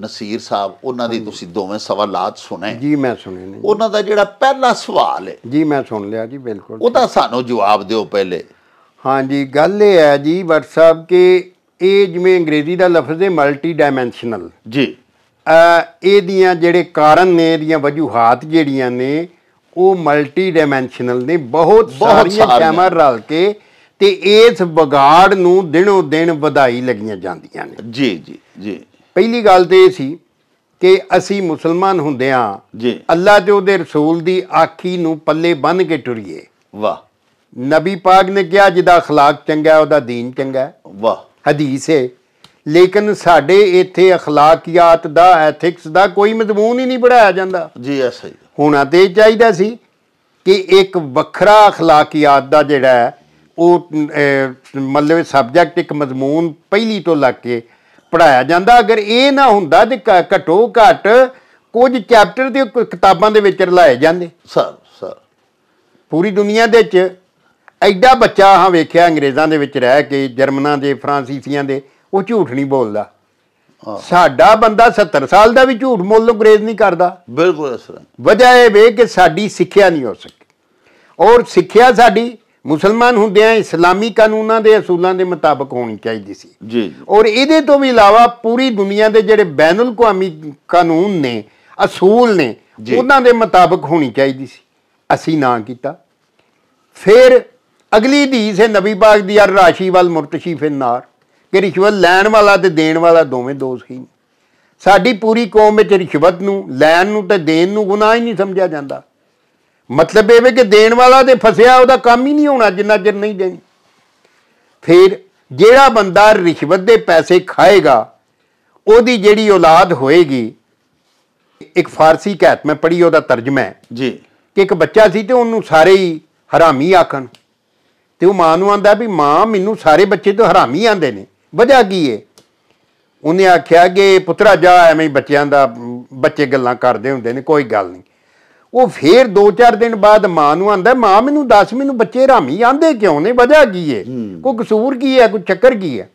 ਨਸੀਰ ਸਾਹਿਬ ਉਹਨਾਂ ਦੀ ਤੁਸੀਂ ਦੋਵੇਂ ਸਵਾਲਾਂ ਸੁਣੇ ਜੀ ਮੈਂ ਸੁਣੇ ਨੇ ਉਹਨਾਂ ਦਾ ਜਿਹੜਾ ਪਹਿਲਾ ਸਵਾਲ ਹੈ ਜੀ ਮੈਂ ਸੁਣ ਲਿਆ ਜੀ ਬਿਲਕੁਲ ਉਹਦਾ ਸਾਨੂੰ ਜਵਾਬ ਦਿਓ ਪਹਿਲੇ ਹਾਂ ਜੀ ਗੱਲ ਇਹ ਹੈ ਜੀ ਵਟਸਐਪ ਕਿ ਇਹ ਜਿਵੇਂ ਅੰਗਰੇਜ਼ੀ ਦਾ ਲਫ਼ਜ਼ ਹੈ ਮਲਟੀ ਡਾਈਮੈਂਸ਼ਨਲ ਜੀ ਇਹ ਦੀਆਂ ਜਿਹੜੇ ਕਾਰਨ ਨੇ ਇਹਦੀਆਂ ਵਜੂਹਾਤ ਜਿਹੜੀਆਂ ਨੇ ਉਹ ਮਲਟੀ ਡਾਈਮੈਂਸ਼ਨਲ ਨੇ ਬਹੁਤ ਸਾਰੀਆਂ ਕੈਮਰ ਰਲ ਕੇ ਤੇ ਇਸ ਵਿਗਾੜ ਨੂੰ ਦਿਨੋ ਦਿਨ ਵਧਾਈ ਲੱਗੀਆਂ ਜਾਂਦੀਆਂ ਨੇ ਜੀ ਜੀ ਜੀ ਪਹਿਲੀ ਗੱਲ ਤੇ ਇਹ ਸੀ ਕਿ ਅਸੀਂ ਮੁਸਲਮਾਨ ਹੁੰਦੇ ਆ ਜੀ ਅੱਲਾ ਤੇ ਉਹਦੇ ਰਸੂਲ ਦੀ ਆਖੀ ਨੂੰ ਪੱਲੇ ਬੰਨ ਕੇ ਟੁਰੀਏ ਵਾਹ ਨਬੀ ਪਾਕ ਨੇ ਕਿਹਾ ਜਿਹਦਾ اخلاق ਚੰਗਾ ਉਹਦਾ دین ਚੰਗਾ ਵਾਹ ਹਦੀਸ ਹੈ ਲੇਕਿਨ ਸਾਡੇ ਇੱਥੇ اخلاقیات ਦਾ ਐਥਿਕਸ ਦਾ ਕੋਈ ਮਜ਼ਮੂਨ ਹੀ ਨਹੀਂ ਪੜਾਇਆ ਜਾਂਦਾ ਜੀ ਐਸਾ ਹੀ ਹੋਣਾ ਤੇ ਚਾਹੀਦਾ ਸੀ ਕਿ ਇੱਕ ਵੱਖਰਾ اخلاقیات ਦਾ ਜਿਹੜਾ ਉਹ ਮਤਲਬ ਸਬਜੈਕਟ ਇੱਕ ਮਜ਼ਮੂਨ ਪਹਿਲੀ ਤੋਂ ਲੱਗ ਕੇ ਪੜਾਇਆ ਜਾਂਦਾ ਅਗਰ ਇਹ ਨਾ ਹੁੰਦਾ ਤੇ ਘਟੋ ਘਟ ਕੁਝ ਚੈਪਟਰ ਦੇ ਕਿਤਾਬਾਂ ਦੇ ਵਿੱਚ ਰਲਾਏ ਜਾਂਦੇ ਸਰ ਸਰ ਪੂਰੀ ਦੁਨੀਆ ਦੇ ਵਿੱਚ ਐਡਾ ਬੱਚਾ ਹਾਂ ਵੇਖਿਆ ਅੰਗਰੇਜ਼ਾਂ ਦੇ ਵਿੱਚ ਰਹਿ ਕੇ ਜਰਮਨਾਂ ਦੇ ਫਰਾਂਸੀਸੀਆਂ ਦੇ ਉਹ ਝੂਠ ਨਹੀਂ ਬੋਲਦਾ ਸਾਡਾ ਬੰਦਾ 70 ਸਾਲ ਦਾ ਵੀ ਝੂਠ ਮੁੱਲ ਨੂੰ ਗਰੇਜ਼ ਨਹੀਂ ਕਰਦਾ ਬਿਲਕੁਲ ਅਸਰ ਵਜ੍ਹਾ ਇਹ ਵੇ ਕਿ ਸਾਡੀ ਸਿੱਖਿਆ ਨਹੀਂ ਹੋ ਸਕੀ ਔਰ ਸਿੱਖਿਆ ਸਾਡੀ ਮੁਸਲਮਾਨ ਹੁੰਦੇ ਆ ਇਸਲਾਮੀ ਕਾਨੂੰਨਾਂ ਦੇ ਅਸੂਲਾਂ ਦੇ ਮੁਤਾਬਕ ਹੋਣੀ ਚਾਹੀਦੀ ਸੀ ਜੀ ਔਰ ਇਹਦੇ ਤੋਂ ਵੀ ਇਲਾਵਾ ਪੂਰੀ ਦੁਨੀਆ ਦੇ ਜਿਹੜੇ ਬੈਨੁਲ ਕੁਆਮੀ ਕਾਨੂੰਨ ਨੇ ਅਸੂਲ ਨੇ ਉਹਨਾਂ ਦੇ ਮੁਤਾਬਕ ਹੋਣੀ ਚਾਹੀਦੀ ਸੀ ਅਸੀਂ ਨਾ ਕੀਤਾ ਫਿਰ ਅਗਲੀ ਦੀ ਸੇ ਨਬੀ ਪਾਕ ਦੀ ਅਰ ਰਾਸ਼ੀ ਵਲ ਮੁਰਤਸ਼ੀ ਫਿਨਾਰ ਕਿ ਰਿਸ਼ਵਤ ਲੈਣ ਵਾਲਾ ਤੇ ਦੇਣ ਵਾਲਾ ਦੋਵੇਂ ਦੋਸ਼ ਹੀ ਨੇ ਸਾਡੀ ਪੂਰੀ ਕੌਮ ਵਿੱਚ ਰਿਸ਼ਵਤ ਨੂੰ ਲੈਣ ਨੂੰ ਤੇ ਦੇਣ ਨੂੰ ਗੁਨਾਹ ਹੀ ਨਹੀਂ ਸਮਝਿਆ ਜਾਂਦਾ ਮਤਲਬ ਇਹ ਵੇ ਕਿ ਦੇਣ ਵਾਲਾ ਤੇ ਫਸਿਆ ਉਹਦਾ ਕੰਮ ਹੀ ਨਹੀਂ ਹੋਣਾ ਜਿੰਨਾ ਚਿਰ ਨਹੀਂ ਦੇਣੀ ਫਿਰ ਜਿਹੜਾ ਬੰਦਾ ਰਿਸ਼ਵਤ ਦੇ ਪੈਸੇ ਖਾਏਗਾ ਉਹਦੀ ਜਿਹੜੀ ਔਲਾਦ ਹੋਏਗੀ ਇੱਕ ਫਾਰਸੀ ਕਹਾਤ ਮੈਂ ਪੜ੍ਹੀ ਉਹਦਾ ਤਰਜਮਾ ਹੈ ਜੀ ਕਿ ਇੱਕ ਬੱਚਾ ਸੀ ਤੇ ਉਹਨੂੰ ਸਾਰੇ ਹੀ ਹਰਾਮੀ ਆਖਣ ਤੇ ਉਹ ਮਾਂ ਨੂੰ ਆਂਦਾ ਵੀ ਮਾਂ ਮੈਨੂੰ ਸਾਰੇ ਬੱਚੇ ਤੇ ਹਰਾਮੀ ਆਂਦੇ ਨੇ ਵਜ੍ਹਾ ਕੀ ਏ ਉਹਨੇ ਆਖਿਆ ਕਿ ਪੁੱਤਰਾ ਜਾ ਐਵੇਂ ਹੀ ਬੱਚਿਆਂ ਦਾ ਬੱਚੇ ਗੱਲਾਂ ਕਰਦੇ ਹੁੰਦੇ ਨੇ ਕੋਈ ਗੱਲ ਨਹੀਂ ਉਹ ਫੇਰ 2-4 ਦਿਨ ਬਾਅਦ ਮਾਂ ਨੂੰ ਆਂਦਾ ਮਾਂ ਮੈਨੂੰ ਦੱਸ ਮੈਨੂੰ ਬੱਚੇ ਰਾਮੀ ਆਂਦੇ ਕਿਉਂ ਨੇ ਵਜ੍ਹਾ ਕੀ ਏ ਕੋਈ ਕਸੂਰ ਕੀ ਹੈ ਕੋਈ ਚੱਕਰ ਕੀ ਹੈ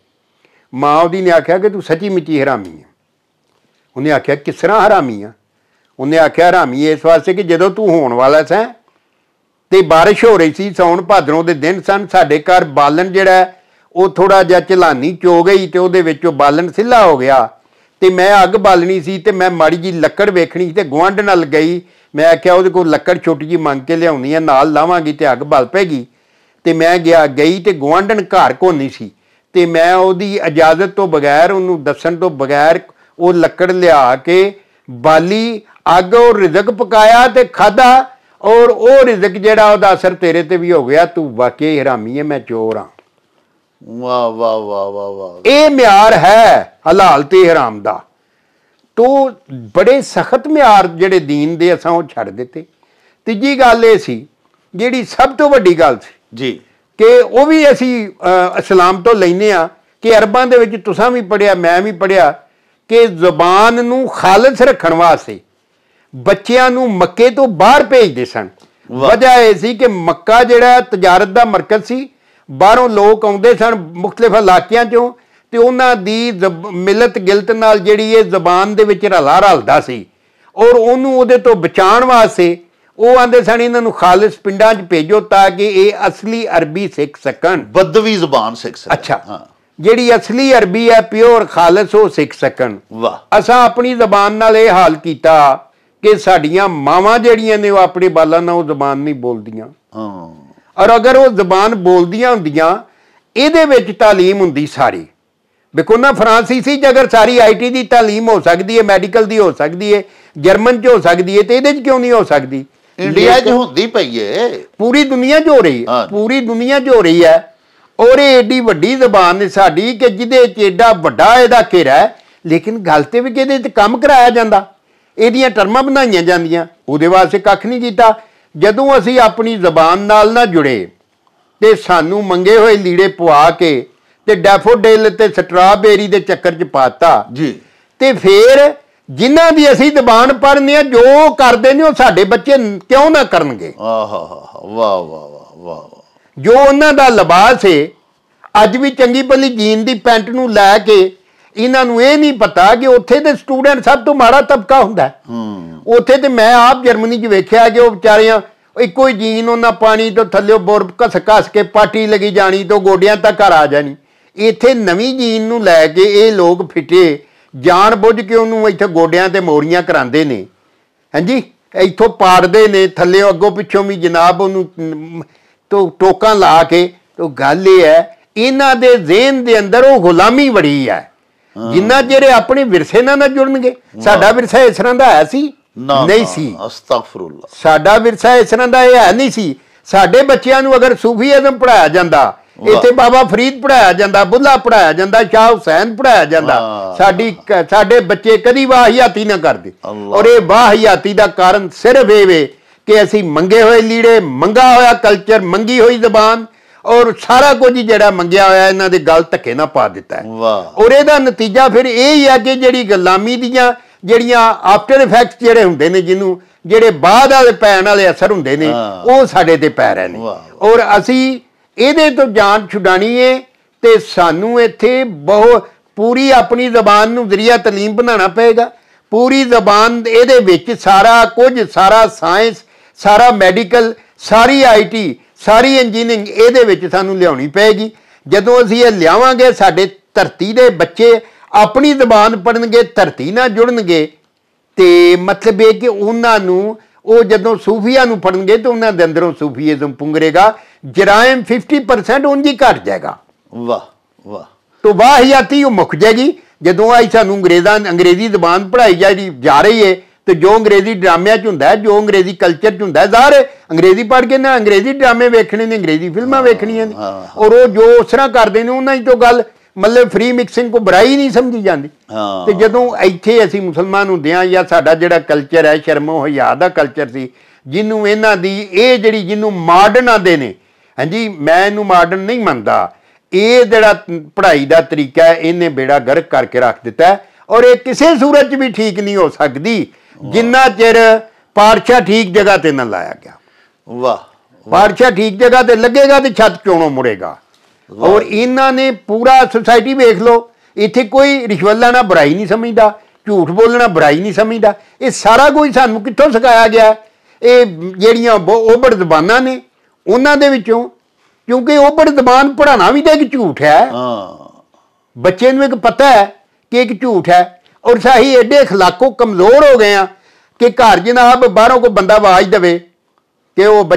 ਮਾਂ ਉਹਦੀ ਨੇ ਆਖਿਆ ਕਿ ਤੂੰ ਸੱਚੀ ਮਿੱਟੀ ਹਰਾਮੀ ਹੈ ਉਹਨੇ ਆਖਿਆ ਕਿਸ ਤਰ੍ਹਾਂ ਹਰਾਮੀ ਆ ਉਹਨੇ ਆਖਿਆ ਹਰਾਮੀ ਇਸ ਵਾਸਤੇ ਕਿ ਜਦੋਂ ਤੂੰ ਹੋਣ ਵਾਲਾ ਸੈਂ ਤੇ بارش ਹੋ ਰਹੀ ਸੀ ਸੌਣ ਭਾਦਰੋਂ ਦੇ ਦਿਨ ਸਨ ਸਾਡੇ ਘਰ ਬਾਲਣ ਜਿਹੜਾ ਉਹ ਥੋੜਾ ਜਿਹਾ ਚਲਾਨੀ ਚੋ ਗਈ ਤੇ ਉਹਦੇ ਵਿੱਚੋਂ ਬਾਲਣ ਸਿੱਲਾ ਹੋ ਗਿਆ ਤੇ ਮੈਂ ਅੱਗ ਬਾਲਣੀ ਸੀ ਤੇ ਮੈਂ ਮਾੜੀ ਜੀ ਲੱਕੜ ਵੇਖਣੀ ਤੇ ਗਵੰਡ ਨਾਲ ਗਈ ਮੈਂ ਆਖਿਆ ਉਹਦੇ ਕੋਲ ਲੱਕੜ ਛੋਟੀ ਜੀ ਮੰਗ ਕੇ ਲਿਆਉਣੀ ਆ ਨਾਲ ਲਾਵਾਂਗੀ ਤੇ ਅੱਗ ਬਲ ਪੈਗੀ ਤੇ ਮੈਂ ਗਿਆ ਗਈ ਤੇ ਗਵੰਡਨ ਘਰ ਕੋ ਨਹੀਂ ਸੀ ਤੇ ਮੈਂ ਉਹਦੀ ਇਜਾਜ਼ਤ ਤੋਂ ਬਗੈਰ ਉਹਨੂੰ ਦੱਸਣ ਤੋਂ ਬਗੈਰ ਉਹ ਲੱਕੜ ਲਿਆ ਕੇ ਬਾਲੀ ਅੱਗ ਉਹ ਰਿਜ਼ਕ ਪਕਾਇਆ ਤੇ ਖਾਦਾ ਔਰ ਉਹ ਰਿਜ਼ਕ ਜਿਹੜਾ ਉਹਦਾ ਅਸਰ ਤੇਰੇ ਤੇ ਵੀ ਹੋ ਗਿਆ ਤੂੰ ਵਾਕਈ ਹਰਾਮੀ ਹੈ ਮੈਂ ਚੋਰ ਆ ਵਾਹ ਵਾਹ ਵਾਹ ਵਾਹ ਵਾਹ ਇਹ ਮਿਆਰ ਹੈ ਹਲਾਲ ਤੇ ਹਰਾਮ ਦਾ ਤੋ ਬੜੇ ਸਖਤ ਮਿਆਰ ਜਿਹੜੇ ਦੀਨ ਦੇ ਅਸਾਂ ਉਹ ਛੱਡ ਦਿੱਤੇ ਤੀਜੀ ਗੱਲ ਇਹ ਸੀ ਜਿਹੜੀ ਸਭ ਤੋਂ ਵੱਡੀ ਗੱਲ ਸੀ ਜੀ ਕਿ ਉਹ ਵੀ ਅਸੀਂ ਇਸਲਾਮ ਤੋਂ ਲੈਨੇ ਆ ਕਿ ਅਰਬਾਂ ਦੇ ਵਿੱਚ ਤੁਸੀਂ ਵੀ ਪੜਿਆ ਮੈਂ ਵੀ ਪੜਿਆ ਕਿ ਜ਼ੁਬਾਨ ਨੂੰ ਖਾਲਸ ਰੱਖਣ ਵਾਸਤੇ ਬੱਚਿਆਂ ਨੂੰ ਮੱਕੇ ਤੋਂ ਬਾਹਰ ਭੇਜਦੇ ਸਨ ਵਜ੍ਹਾ ਇਹ ਸੀ ਕਿ ਮੱਕਾ ਜਿਹੜਾ ਤਜਾਰਤ ਦਾ ਮਰਕਜ਼ ਸੀ ਬਾਹਰੋਂ ਲੋਕ ਆਉਂਦੇ ਸਨ ਮੁxtਲਿਫ ਇਲਾਕਿਆਂ ਚੋਂ ਤੇ ਉਹਨਾਂ ਦੀ ਮਿਲਤ ਗਿਲਤ ਨਾਲ ਜਿਹੜੀ ਇਹ ਜ਼ਬਾਨ ਦੇ ਵਿੱਚ ਰਲਾ ਰਲਦਾ ਸੀ ਔਰ ਉਹਨੂੰ ਉਹਦੇ ਤੋਂ ਬਚਾਉਣ ਵਾਸਤੇ ਉਹ ਆਂਦੇ ਸਨ ਇਹਨਾਂ ਨੂੰ ਖਾਲਿਸ ਪਿੰਡਾਂ 'ਚ ਭੇਜੋ ਤਾਂ ਕਿ ਇਹ ਅਸਲੀ ਅਰਬੀ ਸਿੱਖ ਸਕਣ ਬਦਵੀ ਜ਼ਬਾਨ ਸਿੱਖ ਸਕਣ ਅੱਛਾ ਹਾਂ ਜਿਹੜੀ ਅਸਲੀ ਅਰਬੀ ਹੈ ਪਿਓਰ ਖਾਲਸ ਉਹ ਸਿੱਖ ਸਕਣ ਵਾਹ ਅਸਾਂ ਆਪਣੀ ਜ਼ਬਾਨ ਨਾਲ ਇਹ ਹਾਲ ਕੀਤਾ ਕਿ ਸਾਡੀਆਂ ਮਾਵਾਂ ਜਿਹੜੀਆਂ ਨੇ ਉਹ ਆਪਣੇ ਬਾਲਾਂ ਨਾਲ ਉਹ ਜ਼ਬਾਨ ਨਹੀਂ ਬੋਲਦੀਆਂ ਹਾਂ ਔਰ ਅਗਰ ਉਹ ਜ਼ਬਾਨ ਬੋਲਦੀਆਂ ਹੁੰਦੀਆਂ ਇਹਦੇ ਵਿੱਚ تعلیم ਹੁੰਦੀ ਸਾਰੀ ਬਿਕੋਨਾ ਨਾ ਫਰਾਂਸੀਸੀ ਚ ਅਗਰ ਸਾਰੀ ਆਈਟੀ ਦੀ تعلیم ਹੋ ਸਕਦੀ ਹੈ ਮੈਡੀਕਲ ਦੀ ਹੋ ਸਕਦੀ ਹੈ ਜਰਮਨ ਚ ਹੋ ਸਕਦੀ ਹੈ ਤੇ ਇਹਦੇ ਚ ਕਿਉਂ ਨਹੀਂ ਹੋ ਸਕਦੀ ਇੰਡੀਆ 'ਚ ਹੁੰਦੀ ਪਈ ਏ ਪੂਰੀ ਦੁਨੀਆ 'ਚ ਹੋ ਰਹੀ ਹੈ ਪੂਰੀ ਦੁਨੀਆ 'ਚ ਹੋ ਰਹੀ ਹੈ ਔਰ ਇਹ ਏਡੀ ਵੱਡੀ ਜ਼ਬਾਨ ਨੇ ਸਾਡੀ ਕਿ ਜਿਹਦੇ 'ਚ ਏਡਾ ਵੱਡਾ ਇਹਦਾ ਘੇਰਾ ਹੈ ਲੇਕਿਨ ਗੱਲ ਤੇ ਵੀ ਕਿਹਦੇ ਤੇ ਕੰਮ ਕਰਾਇਆ ਜਾਂਦਾ ਇਹਦੀਆਂ ਟਰਮਾਂ ਬਣਾਈਆਂ ਜਾਂਦੀਆਂ ਉਹਦੇ ਵਾਸਤੇ ਕੱਖ ਨਹੀਂ ਕੀਤਾ ਜਦੋਂ ਅਸੀਂ ਆਪਣੀ ਜ਼ਬਾਨ ਨਾਲ ਨਾ ਜੁੜੇ ਤੇ ਸਾਨੂੰ ਮੰਗੇ ਹੋਏ ਲੀੜੇ ਪਵਾ ਕੇ ਤੇ ਡੈਫੋਡਿਲ ਤੇ ਸਟਰਾਬੇਰੀ ਦੇ ਚੱਕਰ 'ਚ ਪਾਤਾ ਜੀ ਤੇ ਫੇਰ ਜਿਨ੍ਹਾਂ ਦੀ ਅਸੀਂ ਜ਼ਬਾਨ ਪੜਨੇ ਆ ਜੋ ਕਰਦੇ ਨੇ ਉਹ ਸਾਡੇ ਬੱਚੇ ਕਿਉਂ ਨਾ ਕਰਨਗੇ ਆਹਾਹਾ ਵਾ ਵਾ ਵਾਹ ਵਾਹ ਜੋ ਉਹਨਾਂ ਦਾ ਲਿਬਾਸ ਏ ਅੱਜ ਵੀ ਚੰਗੀ ਭਲੀ ਜੀਨ ਦੀ ਪੈਂਟ ਨੂੰ ਲੈ ਕੇ ਇਹਨਾਂ ਨੂੰ ਇਹ ਨਹੀਂ ਪਤਾ ਕਿ ਉੱਥੇ ਦੇ ਸਟੂਡੈਂਟ ਸਭ ਤੋਂ ਮਾੜਾ ਤਬਕਾ ਹੁੰਦਾ ਹੂੰ ਉੱਥੇ ਤੇ ਮੈਂ ਆਪ ਜਰਮਨੀ 'ਚ ਵੇਖਿਆ ਕਿ ਉਹ ਵਿਚਾਰਿਆਂ ਇੱਕੋ ਹੀ ਜੀਨ ਉਹਨਾਂ ਪਾਣੀ ਤੋਂ ਥੱਲੇ ਬੁਰਬ ਘਸ ਘਸ ਕੇ ਪਾਟੀ ਲਗੀ ਜਾਣੀ ਤੋਂ ਗੋਡਿਆਂ ਤੱਕ ਘਰ ਆ ਜਾਣੀ ਇੱਥੇ ਨਵੀਂ ਜੀਨ ਨੂੰ ਲੈ ਕੇ ਇਹ ਲੋਕ ਫਿੱਟੇ ਜਾਣ ਬੁੱਝ ਕੇ ਉਹਨੂੰ ਇੱਥੇ ਗੋਡਿਆਂ ਤੇ ਮੋਰੀਆਂ ਕਰਾਉਂਦੇ ਨੇ ਹਾਂਜੀ ਇੱਥੋਂ ਪਾੜਦੇ ਨੇ ਥੱਲੇ ਅੱਗੋਂ ਪਿੱਛੋਂ ਵੀ ਜਨਾਬ ਉਹਨੂੰ ਤੋਂ ਟੋਕਾਂ ਲਾ ਕੇ ਉਹ ਗੱਲ ਇਹ ਹੈ ਇਹਨਾਂ ਦੇ ਜ਼ਿਹਨ ਦੇ ਅੰਦਰ ਉਹ ਗੁਲਾਮੀ ਵੜੀ ਹੈ ਜਿੰਨਾ ਜਿਹੜੇ ਆਪਣੇ ਵਿਰਸੇ ਨਾਲ ਨਾ ਜੁੜਨਗੇ ਸਾਡਾ ਵਿਰਸਾ ਇਸ ਤਰ੍ਹਾਂ ਦਾ ਹੈ ਸੀ ਨਹੀਂ ਸੀ ਅਸਤਗਫਰullah ਸਾਡਾ ਵਿਰਸਾ ਇਸ ਤਰ੍ਹਾਂ ਦਾ ਇਹ ਹੈ ਨਹੀਂ ਸੀ ਸਾਡੇ ਬੱਚਿਆਂ ਨੂੰ ਅਗਰ ਸੂਫੀਜ਼ਮ ਪੜਾਇਆ ਜਾਂਦਾ ਇੱਥੇ ਬਾਬਾ ਫਰੀਦ ਪੜਾਇਆ ਜਾਂਦਾ ਬੁੱਲਾ ਪੜਾਇਆ ਜਾਂਦਾ ਸ਼ਾਹ ਹੁਸੈਨ ਪੜਾਇਆ ਜਾਂਦਾ ਸਾਡੀ ਸਾਡੇ ਬੱਚੇ ਕਦੀ ਵਾਹਿਆਤੀ ਨਾ ਕਰਦੇ ਔਰ ਇਹ ਵਾਹਿਆਤੀ ਦਾ ਕਾਰਨ ਸਿਰਫ ਇਹ ਵੇ ਕਿ ਅਸੀਂ ਮੰਗੇ ਹੋਏ ਲੀੜੇ ਮੰਗਾ ਹੋਇਆ ਕਲਚਰ ਮੰਗੀ ਹੋਈ ਜ਼ਬਾਨ ਔਰ ਸਾਰਾ ਕੁਝ ਜਿਹੜਾ ਮੰਗਿਆ ਹੋਇਆ ਇਹਨਾਂ ਦੇ ਗਲ ਧੱਕੇ ਨਾ ਪਾ ਦਿੱਤਾ ਔਰ ਇਹਦਾ ਨਤੀਜਾ ਫਿਰ ਇਹ ਹੀ ਆ ਕਿ ਜਿਹੜੀ ਗੁਲਾਮੀ ਦੀਆਂ ਜਿਹੜੀਆਂ ਆਫਟਰ ਇਫੈਕਟ ਜਿਹੜੇ ਹੁੰਦੇ ਨੇ ਜਿਹਨੂੰ ਜਿਹੜੇ ਬਾਅਦ ਵਾਲੇ ਪੈਣ ਵਾਲੇ ਅਸਰ ਹੁੰਦੇ ਨੇ ਉਹ ਸਾਡੇ ਤੇ ਪੈ ਰਹੇ ਨੇ ਔਰ ਅਸੀਂ ਇਹਦੇ ਤੋਂ ਜਾਨ ਛੁਡਾਣੀ ਏ ਤੇ ਸਾਨੂੰ ਇੱਥੇ ਬਹੁਤ ਪੂਰੀ ਆਪਣੀ ਜ਼ਬਾਨ ਨੂੰ ਜ਼ਰੀਆ تعلیم ਬਣਾਉਣਾ ਪਏਗਾ ਪੂਰੀ ਜ਼ਬਾਨ ਇਹਦੇ ਵਿੱਚ ਸਾਰਾ ਕੁਝ ਸਾਰਾ ਸਾਇੰਸ ਸਾਰਾ ਮੈਡੀਕਲ ਸਾਰੀ ਆਈਟੀ ਸਾਰੀ ਇੰਜੀਨੀਅਰਿੰਗ ਇਹਦੇ ਵਿੱਚ ਸਾਨੂੰ ਲਿਆਉਣੀ ਪਏਗੀ ਜਦੋਂ ਅਸੀਂ ਇਹ ਲਿਆਵਾਂਗੇ ਸਾਡੇ ਧਰਤੀ ਦੇ ਬੱਚੇ ਆਪਣੀ ਜ਼ਬਾਨ ਪੜਨਗੇ ਧਰਤੀ ਨਾਲ ਜੁੜਨਗੇ ਤੇ ਮਤਲਬ ਇਹ ਕਿ ਉਹਨਾਂ ਨੂੰ ਉਹ ਜਦੋਂ ਸੂਫੀਆਂ ਨੂੰ ਪੜਨਗੇ ਤਾਂ ਉਹਨਾਂ ਦੇ ਅੰਦਰੋਂ ਸੂਫੀਜ਼ਮ ਪੁੰਗਰੇਗਾ ਜਰਾਇਮ 50% ਉਂਝ ਘਟ ਜਾਏਗਾ ਵਾਹ ਵਾਹ ਤੋਂ ਵਾਹਿਆਤੀ ਉਹ ਮੁੱਕ ਜਾਏਗੀ ਜਦੋਂ ਆਈ ਸਾਨੂੰ ਅੰਗਰੇਜ਼ਾਂ ਅੰਗਰੇਜ਼ੀ ਜ਼ਬਾਨ ਪੜਾਈ ਜਾਈ ਜਾ ਰਹੀ ਏ ਤੇ ਜੋ ਅੰਗਰੇਜ਼ੀ ਡਰਾਮਿਆਂ 'ਚ ਹੁੰਦਾ ਜੋ ਅੰਗਰੇਜ਼ੀ ਕਲਚਰ 'ਚ ਹੁੰਦਾ ਜ਼ਾਹਰ ਅੰਗਰੇਜ਼ੀ ਪੜ ਕੇ ਨਾ ਅੰਗਰੇਜ਼ੀ ਡਰਾਮੇ ਵੇਖਣੇ ਨੇ ਅੰਗਰੇਜ਼ੀ ਫਿਲਮਾਂ ਵੇਖਣੀਆਂ ਨੇ ਔਰ ਉਹ ਜੋ ਉਸ ਤਰ੍ਹਾਂ ਕਰਦੇ ਨੇ ਉਹਨਾਂ ਹੀ ਤੋਂ ਗੱਲ ਮਤਲਬ ਫ੍ਰੀ ਮਿਕਸਿੰਗ ਕੋ ਬੁਰਾਈ ਨਹੀਂ ਸਮਝੀ ਜਾਂਦੀ ਤੇ ਜਦੋਂ ਇੱਥੇ ਅਸੀਂ ਮੁਸਲਮਾਨ ਹੁੰਦੇ ਆ ਜਾਂ ਸਾਡਾ ਜਿਹੜਾ ਕਲਚਰ ਹੈ ਸ਼ਰਮੋ ਹਯਾ ਦਾ ਕਲਚਰ ਸੀ ਜਿਹਨੂੰ ਇਹਨਾਂ ਦੀ ਇਹ ਜਿਹੜੀ ਜਿਹਨੂੰ ਮਾਡਰਨ ਆਦੇ ਨੇ ਹਾਂਜੀ ਮੈਂ ਇਹਨੂੰ ਮਾਡਰਨ ਨਹੀਂ ਮੰਨਦਾ ਇਹ ਜਿਹੜਾ ਪੜ੍ਹਾਈ ਦਾ ਤਰੀਕਾ ਹੈ ਇਹਨੇ ਬੇੜਾ ਗਰਕ ਕਰਕੇ ਰੱਖ ਦਿੱਤਾ ਔਰ ਇਹ ਕਿਸੇ ਸੂਰਤ 'ਚ ਵੀ ਠੀਕ ਨਹੀਂ ਹੋ ਸਕਦੀ ਜਿੰਨਾ ਚਿਰ ਪਾਰਸ਼ਾ ਠੀਕ ਜਗ੍ਹਾ ਤੇ ਨਾ ਲਾਇਆ ਗਿਆ ਵਾਹ ਪਾਰਸ਼ਾ ਠੀਕ ਜਗ੍ਹਾ ਤੇ ਲੱਗੇਗਾ ਤੇ ਛੱਤ ਕਿਉਂ ਮੁੜੇਗਾ ਔਰ ਇਹਨਾਂ ਨੇ ਪੂਰਾ ਸੋਸਾਇਟੀ ਵੇਖ ਲਓ ਇੱਥੇ ਕੋਈ ਰਿਸ਼ਵਤ ਲੈਣਾ ਬੁਰਾਈ ਨਹੀਂ ਸਮਝਦਾ ਝੂਠ ਬੋਲਣਾ ਬੁਰਾਈ ਨਹੀਂ ਸਮਝਦਾ ਇਹ ਸਾਰਾ ਕੁਝ ਸਾਨੂੰ ਕਿੱਥੋਂ ਸਿਖਾਇਆ ਗਿਆ ਇਹ ਜਿਹੜੀਆਂ ਓਬੜ ਜ਼ਬਾਨਾਂ ਨੇ ਉਹਨਾਂ ਦੇ ਵਿੱਚੋਂ ਕਿਉਂਕਿ ਓਬੜ ਜ਼ਬਾਨ ਪੜਾਣਾ ਵੀ ਤੇ ਇੱਕ ਝੂਠ ਹੈ ਹਾਂ ਬੱਚੇ ਨੂੰ ਇੱਕ ਪਤਾ ਹੈ ਕਿ ਇੱਕ ਝੂਠ ਹੈ ਔਰ ਸਾਹੀ ਐਡੇ ਖਲਾਕੋ ਕਮਜ਼ੋਰ ਹੋ ਗਏ ਆ ਕਿ ਘਰ ਜਨਾਬ ਬਾਹਰੋਂ ਕੋ ਬੰਦਾ ਆਵਾਜ਼ ਦੇਵੇ ਕਿ ਉਹ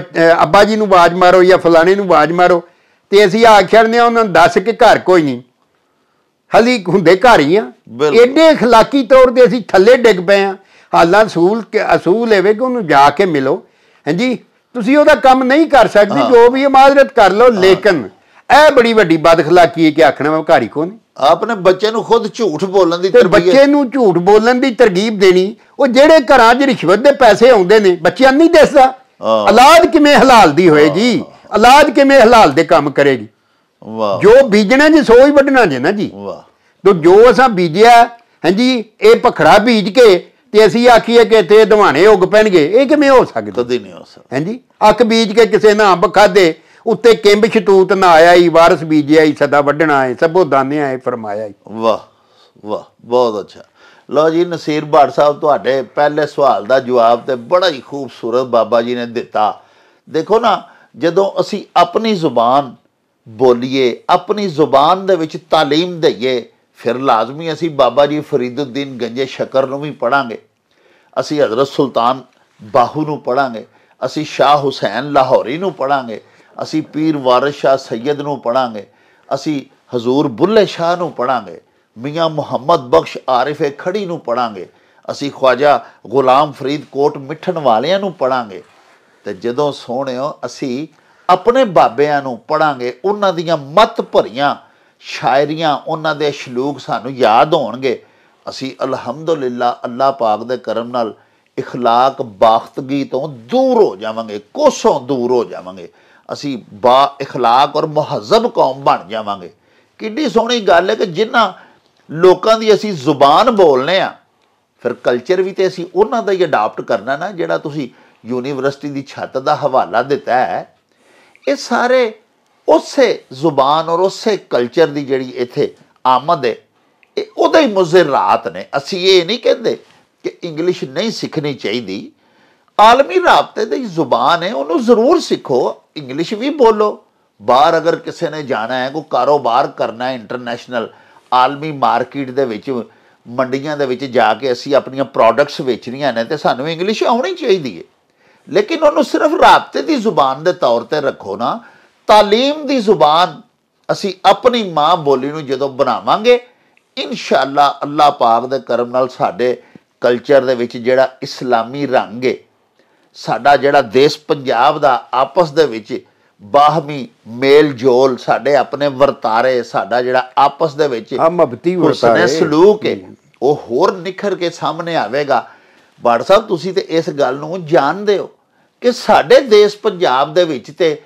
ਅੱਬਾ ਜੀ ਨੂੰ ਆਵਾਜ਼ ਮਾਰੋ ਜਾਂ ਫਲਾਣੇ ਨੂੰ ਆਵਾਜ਼ ਮਾਰੋ ਤੇ ਅਸੀਂ ਆਖਿਆ ਨੇ ਉਹਨਾਂ ਨੂੰ ਦੱਸ ਕੇ ਘਰ ਕੋਈ ਨਹੀਂ ਹਲੀ ਹੁੰਦੇ ਘਰ ਹੀ ਆ ਐਡੇ اخلاقی ਤੌਰ ਤੇ ਅਸੀਂ ਥੱਲੇ ਡਿੱਗ ਪਏ ਆ ਹਾਲਾਂ ਸੂਲ ਅਸੂਲ ਹੈ ਕਿ ਉਹਨੂੰ ਜਾ ਕੇ ਮਿਲੋ ਹਾਂਜੀ ਤੁਸੀਂ ਉਹਦਾ ਕੰਮ ਨਹੀਂ ਕਰ ਸਕਦੇ ਜੋ ਵੀ ਇਮਾਜ਼ਰਤ ਕਰ ਲਓ ਲੇਕਿਨ ਇਹ ਬੜੀ ਵੱਡੀ ਬਦਖਲਾਕੀ ਹੈ ਕਿ ਆਖਣਾ ਮੈਂ ਘਰ ਹੀ ਕੋ ਨਹੀਂ ਆਪਨੇ ਬੱਚੇ ਨੂੰ ਖੁਦ ਝੂਠ ਬੋਲਣ ਦੀ ਤਰਬੀਅਤ ਬੱਚੇ ਨੂੰ ਝੂਠ ਬੋਲਣ ਦੀ ਤਰਗੀਬ ਦੇਣੀ ਉਹ ਜਿਹੜੇ ਘਰਾਂ 'ਚ ਰਿਸ਼ਵਤ ਦੇ ਪੈਸੇ ਆਉਂਦੇ ਨੇ ਬੱਚਿਆਂ ਨਹੀਂ ਦੱਸਦਾ ਔਲਾਦ ਕਿਵੇਂ ਹਲਾਲ ਦੀ ਹੋਏ ਜੀ ਇਲਾਜ ਕਿਵੇਂ ਹਲਾਲ ਦੇ ਕੰਮ ਕਰੇਗੀ ਵਾਹ ਜੋ ਬੀਜਣਾ ਜੀ ਸੋਈ ਵੱਢਣਾ ਜੀ ਨਾ ਜੀ ਵਾਹ ਤੋ ਜੋ ਅਸਾਂ ਬੀਜਿਆ ਹਾਂਜੀ ਇਹ ਪਖੜਾ ਬੀਜ ਕੇ ਤੇ ਅਸੀਂ ਆਖੀਏ ਕਿ ਇੱਥੇ ਦਵਾਣੇ ਉੱਗ ਪੈਣਗੇ ਇਹ ਕਿਵੇਂ ਹੋ ਸਕਦਾ ਕਦੇ ਨਹੀਂ ਹੋ ਸਕਦਾ ਹਾਂਜੀ ਅੱਖ ਬੀਜ ਕੇ ਕਿਸੇ ਨਾ ਅੰਬ ਖਾਦੇ ਉੱਤੇ ਕਿੰਬ ਛਤੂਤ ਨਾ ਆਇਆ ਹੀ ਵਾਰਸ ਬੀਜਿਆ ਹੀ ਸਦਾ ਵੱਢਣਾ ਹੈ ਸਭੋ ਦਾਨੇ ਆਏ ਫਰਮਾਇਆ ਹੀ ਵਾਹ ਵਾਹ ਬਹੁਤ ਅੱਛਾ ਲੋ ਜੀ ਨਸੀਰ ਬਾੜ ਸਾਹਿਬ ਤੁਹਾਡੇ ਪਹਿਲੇ ਸਵਾਲ ਦਾ ਜਵਾਬ ਤੇ ਬੜਾ ਹੀ ਖੂਬਸੂਰਤ ਬਾਬਾ ਜੀ ਨੇ ਦਿੱਤਾ ਦੇਖੋ ਨਾ ਜਦੋਂ ਅਸੀਂ ਆਪਣੀ ਜ਼ੁਬਾਨ ਬੋਲੀਏ ਆਪਣੀ ਜ਼ੁਬਾਨ ਦੇ ਵਿੱਚ تعلیم ਦਈਏ ਫਿਰ ਲਾਜ਼ਮੀ ਅਸੀਂ ਬਾਬਾ ਜੀ ਫਰੀਦਉਦੀਨ ਗੰਜੇ ਸ਼ਕਰ ਨੂੰ ਵੀ ਪੜਾਂਗੇ ਅਸੀਂ ਹਜ਼ਰਤ ਸੁਲਤਾਨ ਬਾਹੂ ਨੂੰ ਪੜਾਂਗੇ ਅਸੀਂ ਸ਼ਾਹ ਹੁਸੈਨ ਲਾਹੌਰੀ ਨੂੰ ਪੜਾਂਗੇ ਅਸੀਂ ਪੀਰ ਵਾਰਿਸ ਸ਼ਾਹ ਸੈਦ ਨੂੰ ਪੜਾਂਗੇ ਅਸੀਂ ਹਜ਼ੂਰ ਬੁੱਲੇ ਸ਼ਾਹ ਨੂੰ ਪੜਾਂਗੇ ਮੀਆਂ ਮੁਹੰਮਦ ਬਖਸ਼ ਆਰਿਫੇ ਖੜੀ ਨੂੰ ਪੜਾਂਗੇ ਅਸੀਂ ਖਵਾਜਾ ਗੁਲਾਮ ਫਰੀਦ ਕੋਟ ਮਿੱਠਣ ਵਾਲਿਆਂ ਨੂੰ ਪੜਾਂਗੇ ਤੇ ਜਦੋਂ ਸੋਹਣਿਓ ਅਸੀਂ ਆਪਣੇ ਬਾਬਿਆਂ ਨੂੰ ਪੜਾਂਗੇ ਉਹਨਾਂ ਦੀਆਂ ਮਤ ਭਰੀਆਂ ਸ਼ਾਇਰੀਆਂ ਉਹਨਾਂ ਦੇ ਸ਼ਲੋਕ ਸਾਨੂੰ ਯਾਦ ਹੋਣਗੇ ਅਸੀਂ ਅਲਹਮਦੁਲਿਲਾ ਅੱਲਾਹ ਪਾਕ ਦੇ ਕਰਮ ਨਾਲ اخلاق ਬਾਖਤਗੀ ਤੋਂ ਦੂਰ ਹੋ ਜਾਵਾਂਗੇ ਕੋਸੋਂ ਦੂਰ ਹੋ ਜਾਵਾਂਗੇ ਅਸੀਂ ਬਾ اخلاق ਔਰ ਮੁਹੱਜ਼ਬ ਕੌਮ ਬਣ ਜਾਵਾਂਗੇ ਕਿੱਡੀ ਸੋਹਣੀ ਗੱਲ ਹੈ ਕਿ ਜਿਨ੍ਹਾਂ ਲੋਕਾਂ ਦੀ ਅਸੀਂ ਜ਼ੁਬਾਨ ਬੋਲਨੇ ਆ ਫਿਰ ਕਲਚਰ ਵੀ ਤੇ ਅਸੀਂ ਉਹਨਾਂ ਦਾ ਹੀ ਅਡਾਪਟ ਕਰਨਾ ਨਾ ਜਿਹੜਾ ਤੁਸੀਂ ਯੂਨੀਵਰਸਿਟੀ ਦੀ ਛੱਤ ਦਾ ਹਵਾਲਾ ਦਿੱਤਾ ਹੈ ਇਹ ਸਾਰੇ ਉਸੇ ਜ਼ੁਬਾਨ ਔਰ ਉਸੇ ਕਲਚਰ ਦੀ ਜਿਹੜੀ ਇੱਥੇ ਆਮਦ ਹੈ ਇਹ ਉਹਦੇ ਹੀ ਮੁਜ਼ਰਾਤ ਨੇ ਅਸੀਂ ਇਹ ਨਹੀਂ ਕਹਿੰਦੇ ਕਿ ਇੰਗਲਿਸ਼ ਨਹੀਂ ਸਿੱਖਣੀ ਚਾਹੀਦੀ ਆਲਮੀ ਰਾਬਤੇ ਦੀ ਜ਼ੁਬਾਨ ਹੈ ਉਹਨੂੰ ਜ਼ਰੂਰ ਸਿੱਖੋ ਇੰਗਲਿਸ਼ ਵੀ ਬੋਲੋ ਬਾਹਰ ਅਗਰ ਕਿਸੇ ਨੇ ਜਾਣਾ ਹੈ ਕੋਈ ਕਾਰੋਬਾਰ ਕਰਨਾ ਹੈ ਇੰਟਰਨੈਸ਼ਨਲ ਆਲਮੀ ਮਾਰਕੀਟ ਦੇ ਵਿੱਚ ਮੰਡੀਆਂ ਦੇ ਵਿੱਚ ਜਾ ਕੇ ਅਸੀਂ ਆਪਣੀਆਂ ਪ੍ਰੋਡਕਟਸ ਵੇਚਣੀਆਂ ਨੇ ਤੇ ਸਾਨੂੰ ਇੰਗਲਿਸ਼ ਆਉਣੀ ਚਾਹੀਦੀ ਹੈ ਲੇਕਿਨ ਉਹਨੂੰ ਸਿਰਫ ਰਾਬਤੇ ਦੀ ਜ਼ੁਬਾਨ ਦੇ ਤੌਰ ਤੇ ਰੱਖੋ ਨਾ تعلیم ਦੀ ਜ਼ੁਬਾਨ ਅਸੀਂ ਆਪਣੀ ਮਾਂ ਬੋਲੀ ਨੂੰ ਜਦੋਂ ਬਣਾਵਾਂਗੇ ਇਨਸ਼ਾਅੱਲਾ ਅੱਲਾਹ ਪਾਕ ਦੇ ਕਰਮ ਨਾਲ ਸਾਡੇ ਕਲਚਰ ਦੇ ਵਿੱਚ ਜਿਹੜਾ ਇਸਲਾਮੀ ਰੰਗ ਹੈ ਸਾਡਾ ਜਿਹੜਾ ਦੇਸ਼ ਪੰਜਾਬ ਦਾ ਆਪਸ ਦੇ ਵਿੱਚ ਬਾਹਮੀ ਮੇਲ ਜੋਲ ਸਾਡੇ ਆਪਣੇ ਵਰਤਾਰੇ ਸਾਡਾ ਜਿਹੜਾ ਆਪਸ ਦੇ ਵਿੱਚ ਹਮਬਤੀ ਵਰਤਾਰੇ ਸਲੂਕ ਹੈ ਉਹ ਹੋਰ ਨਿਖਰ ਕੇ ਸਾਹਮਣੇ ਆਵੇਗਾ ਬਾੜ ਸਾਹਿਬ ਤੁਸੀਂ ਤੇ ਇਸ ਗੱਲ ਨੂੰ ਜਾਣਦੇ ਹੋ ਕਿ ਸਾਡੇ ਦੇਸ਼ ਪੰਜਾਬ ਦੇ ਵਿੱਚ ਤੇ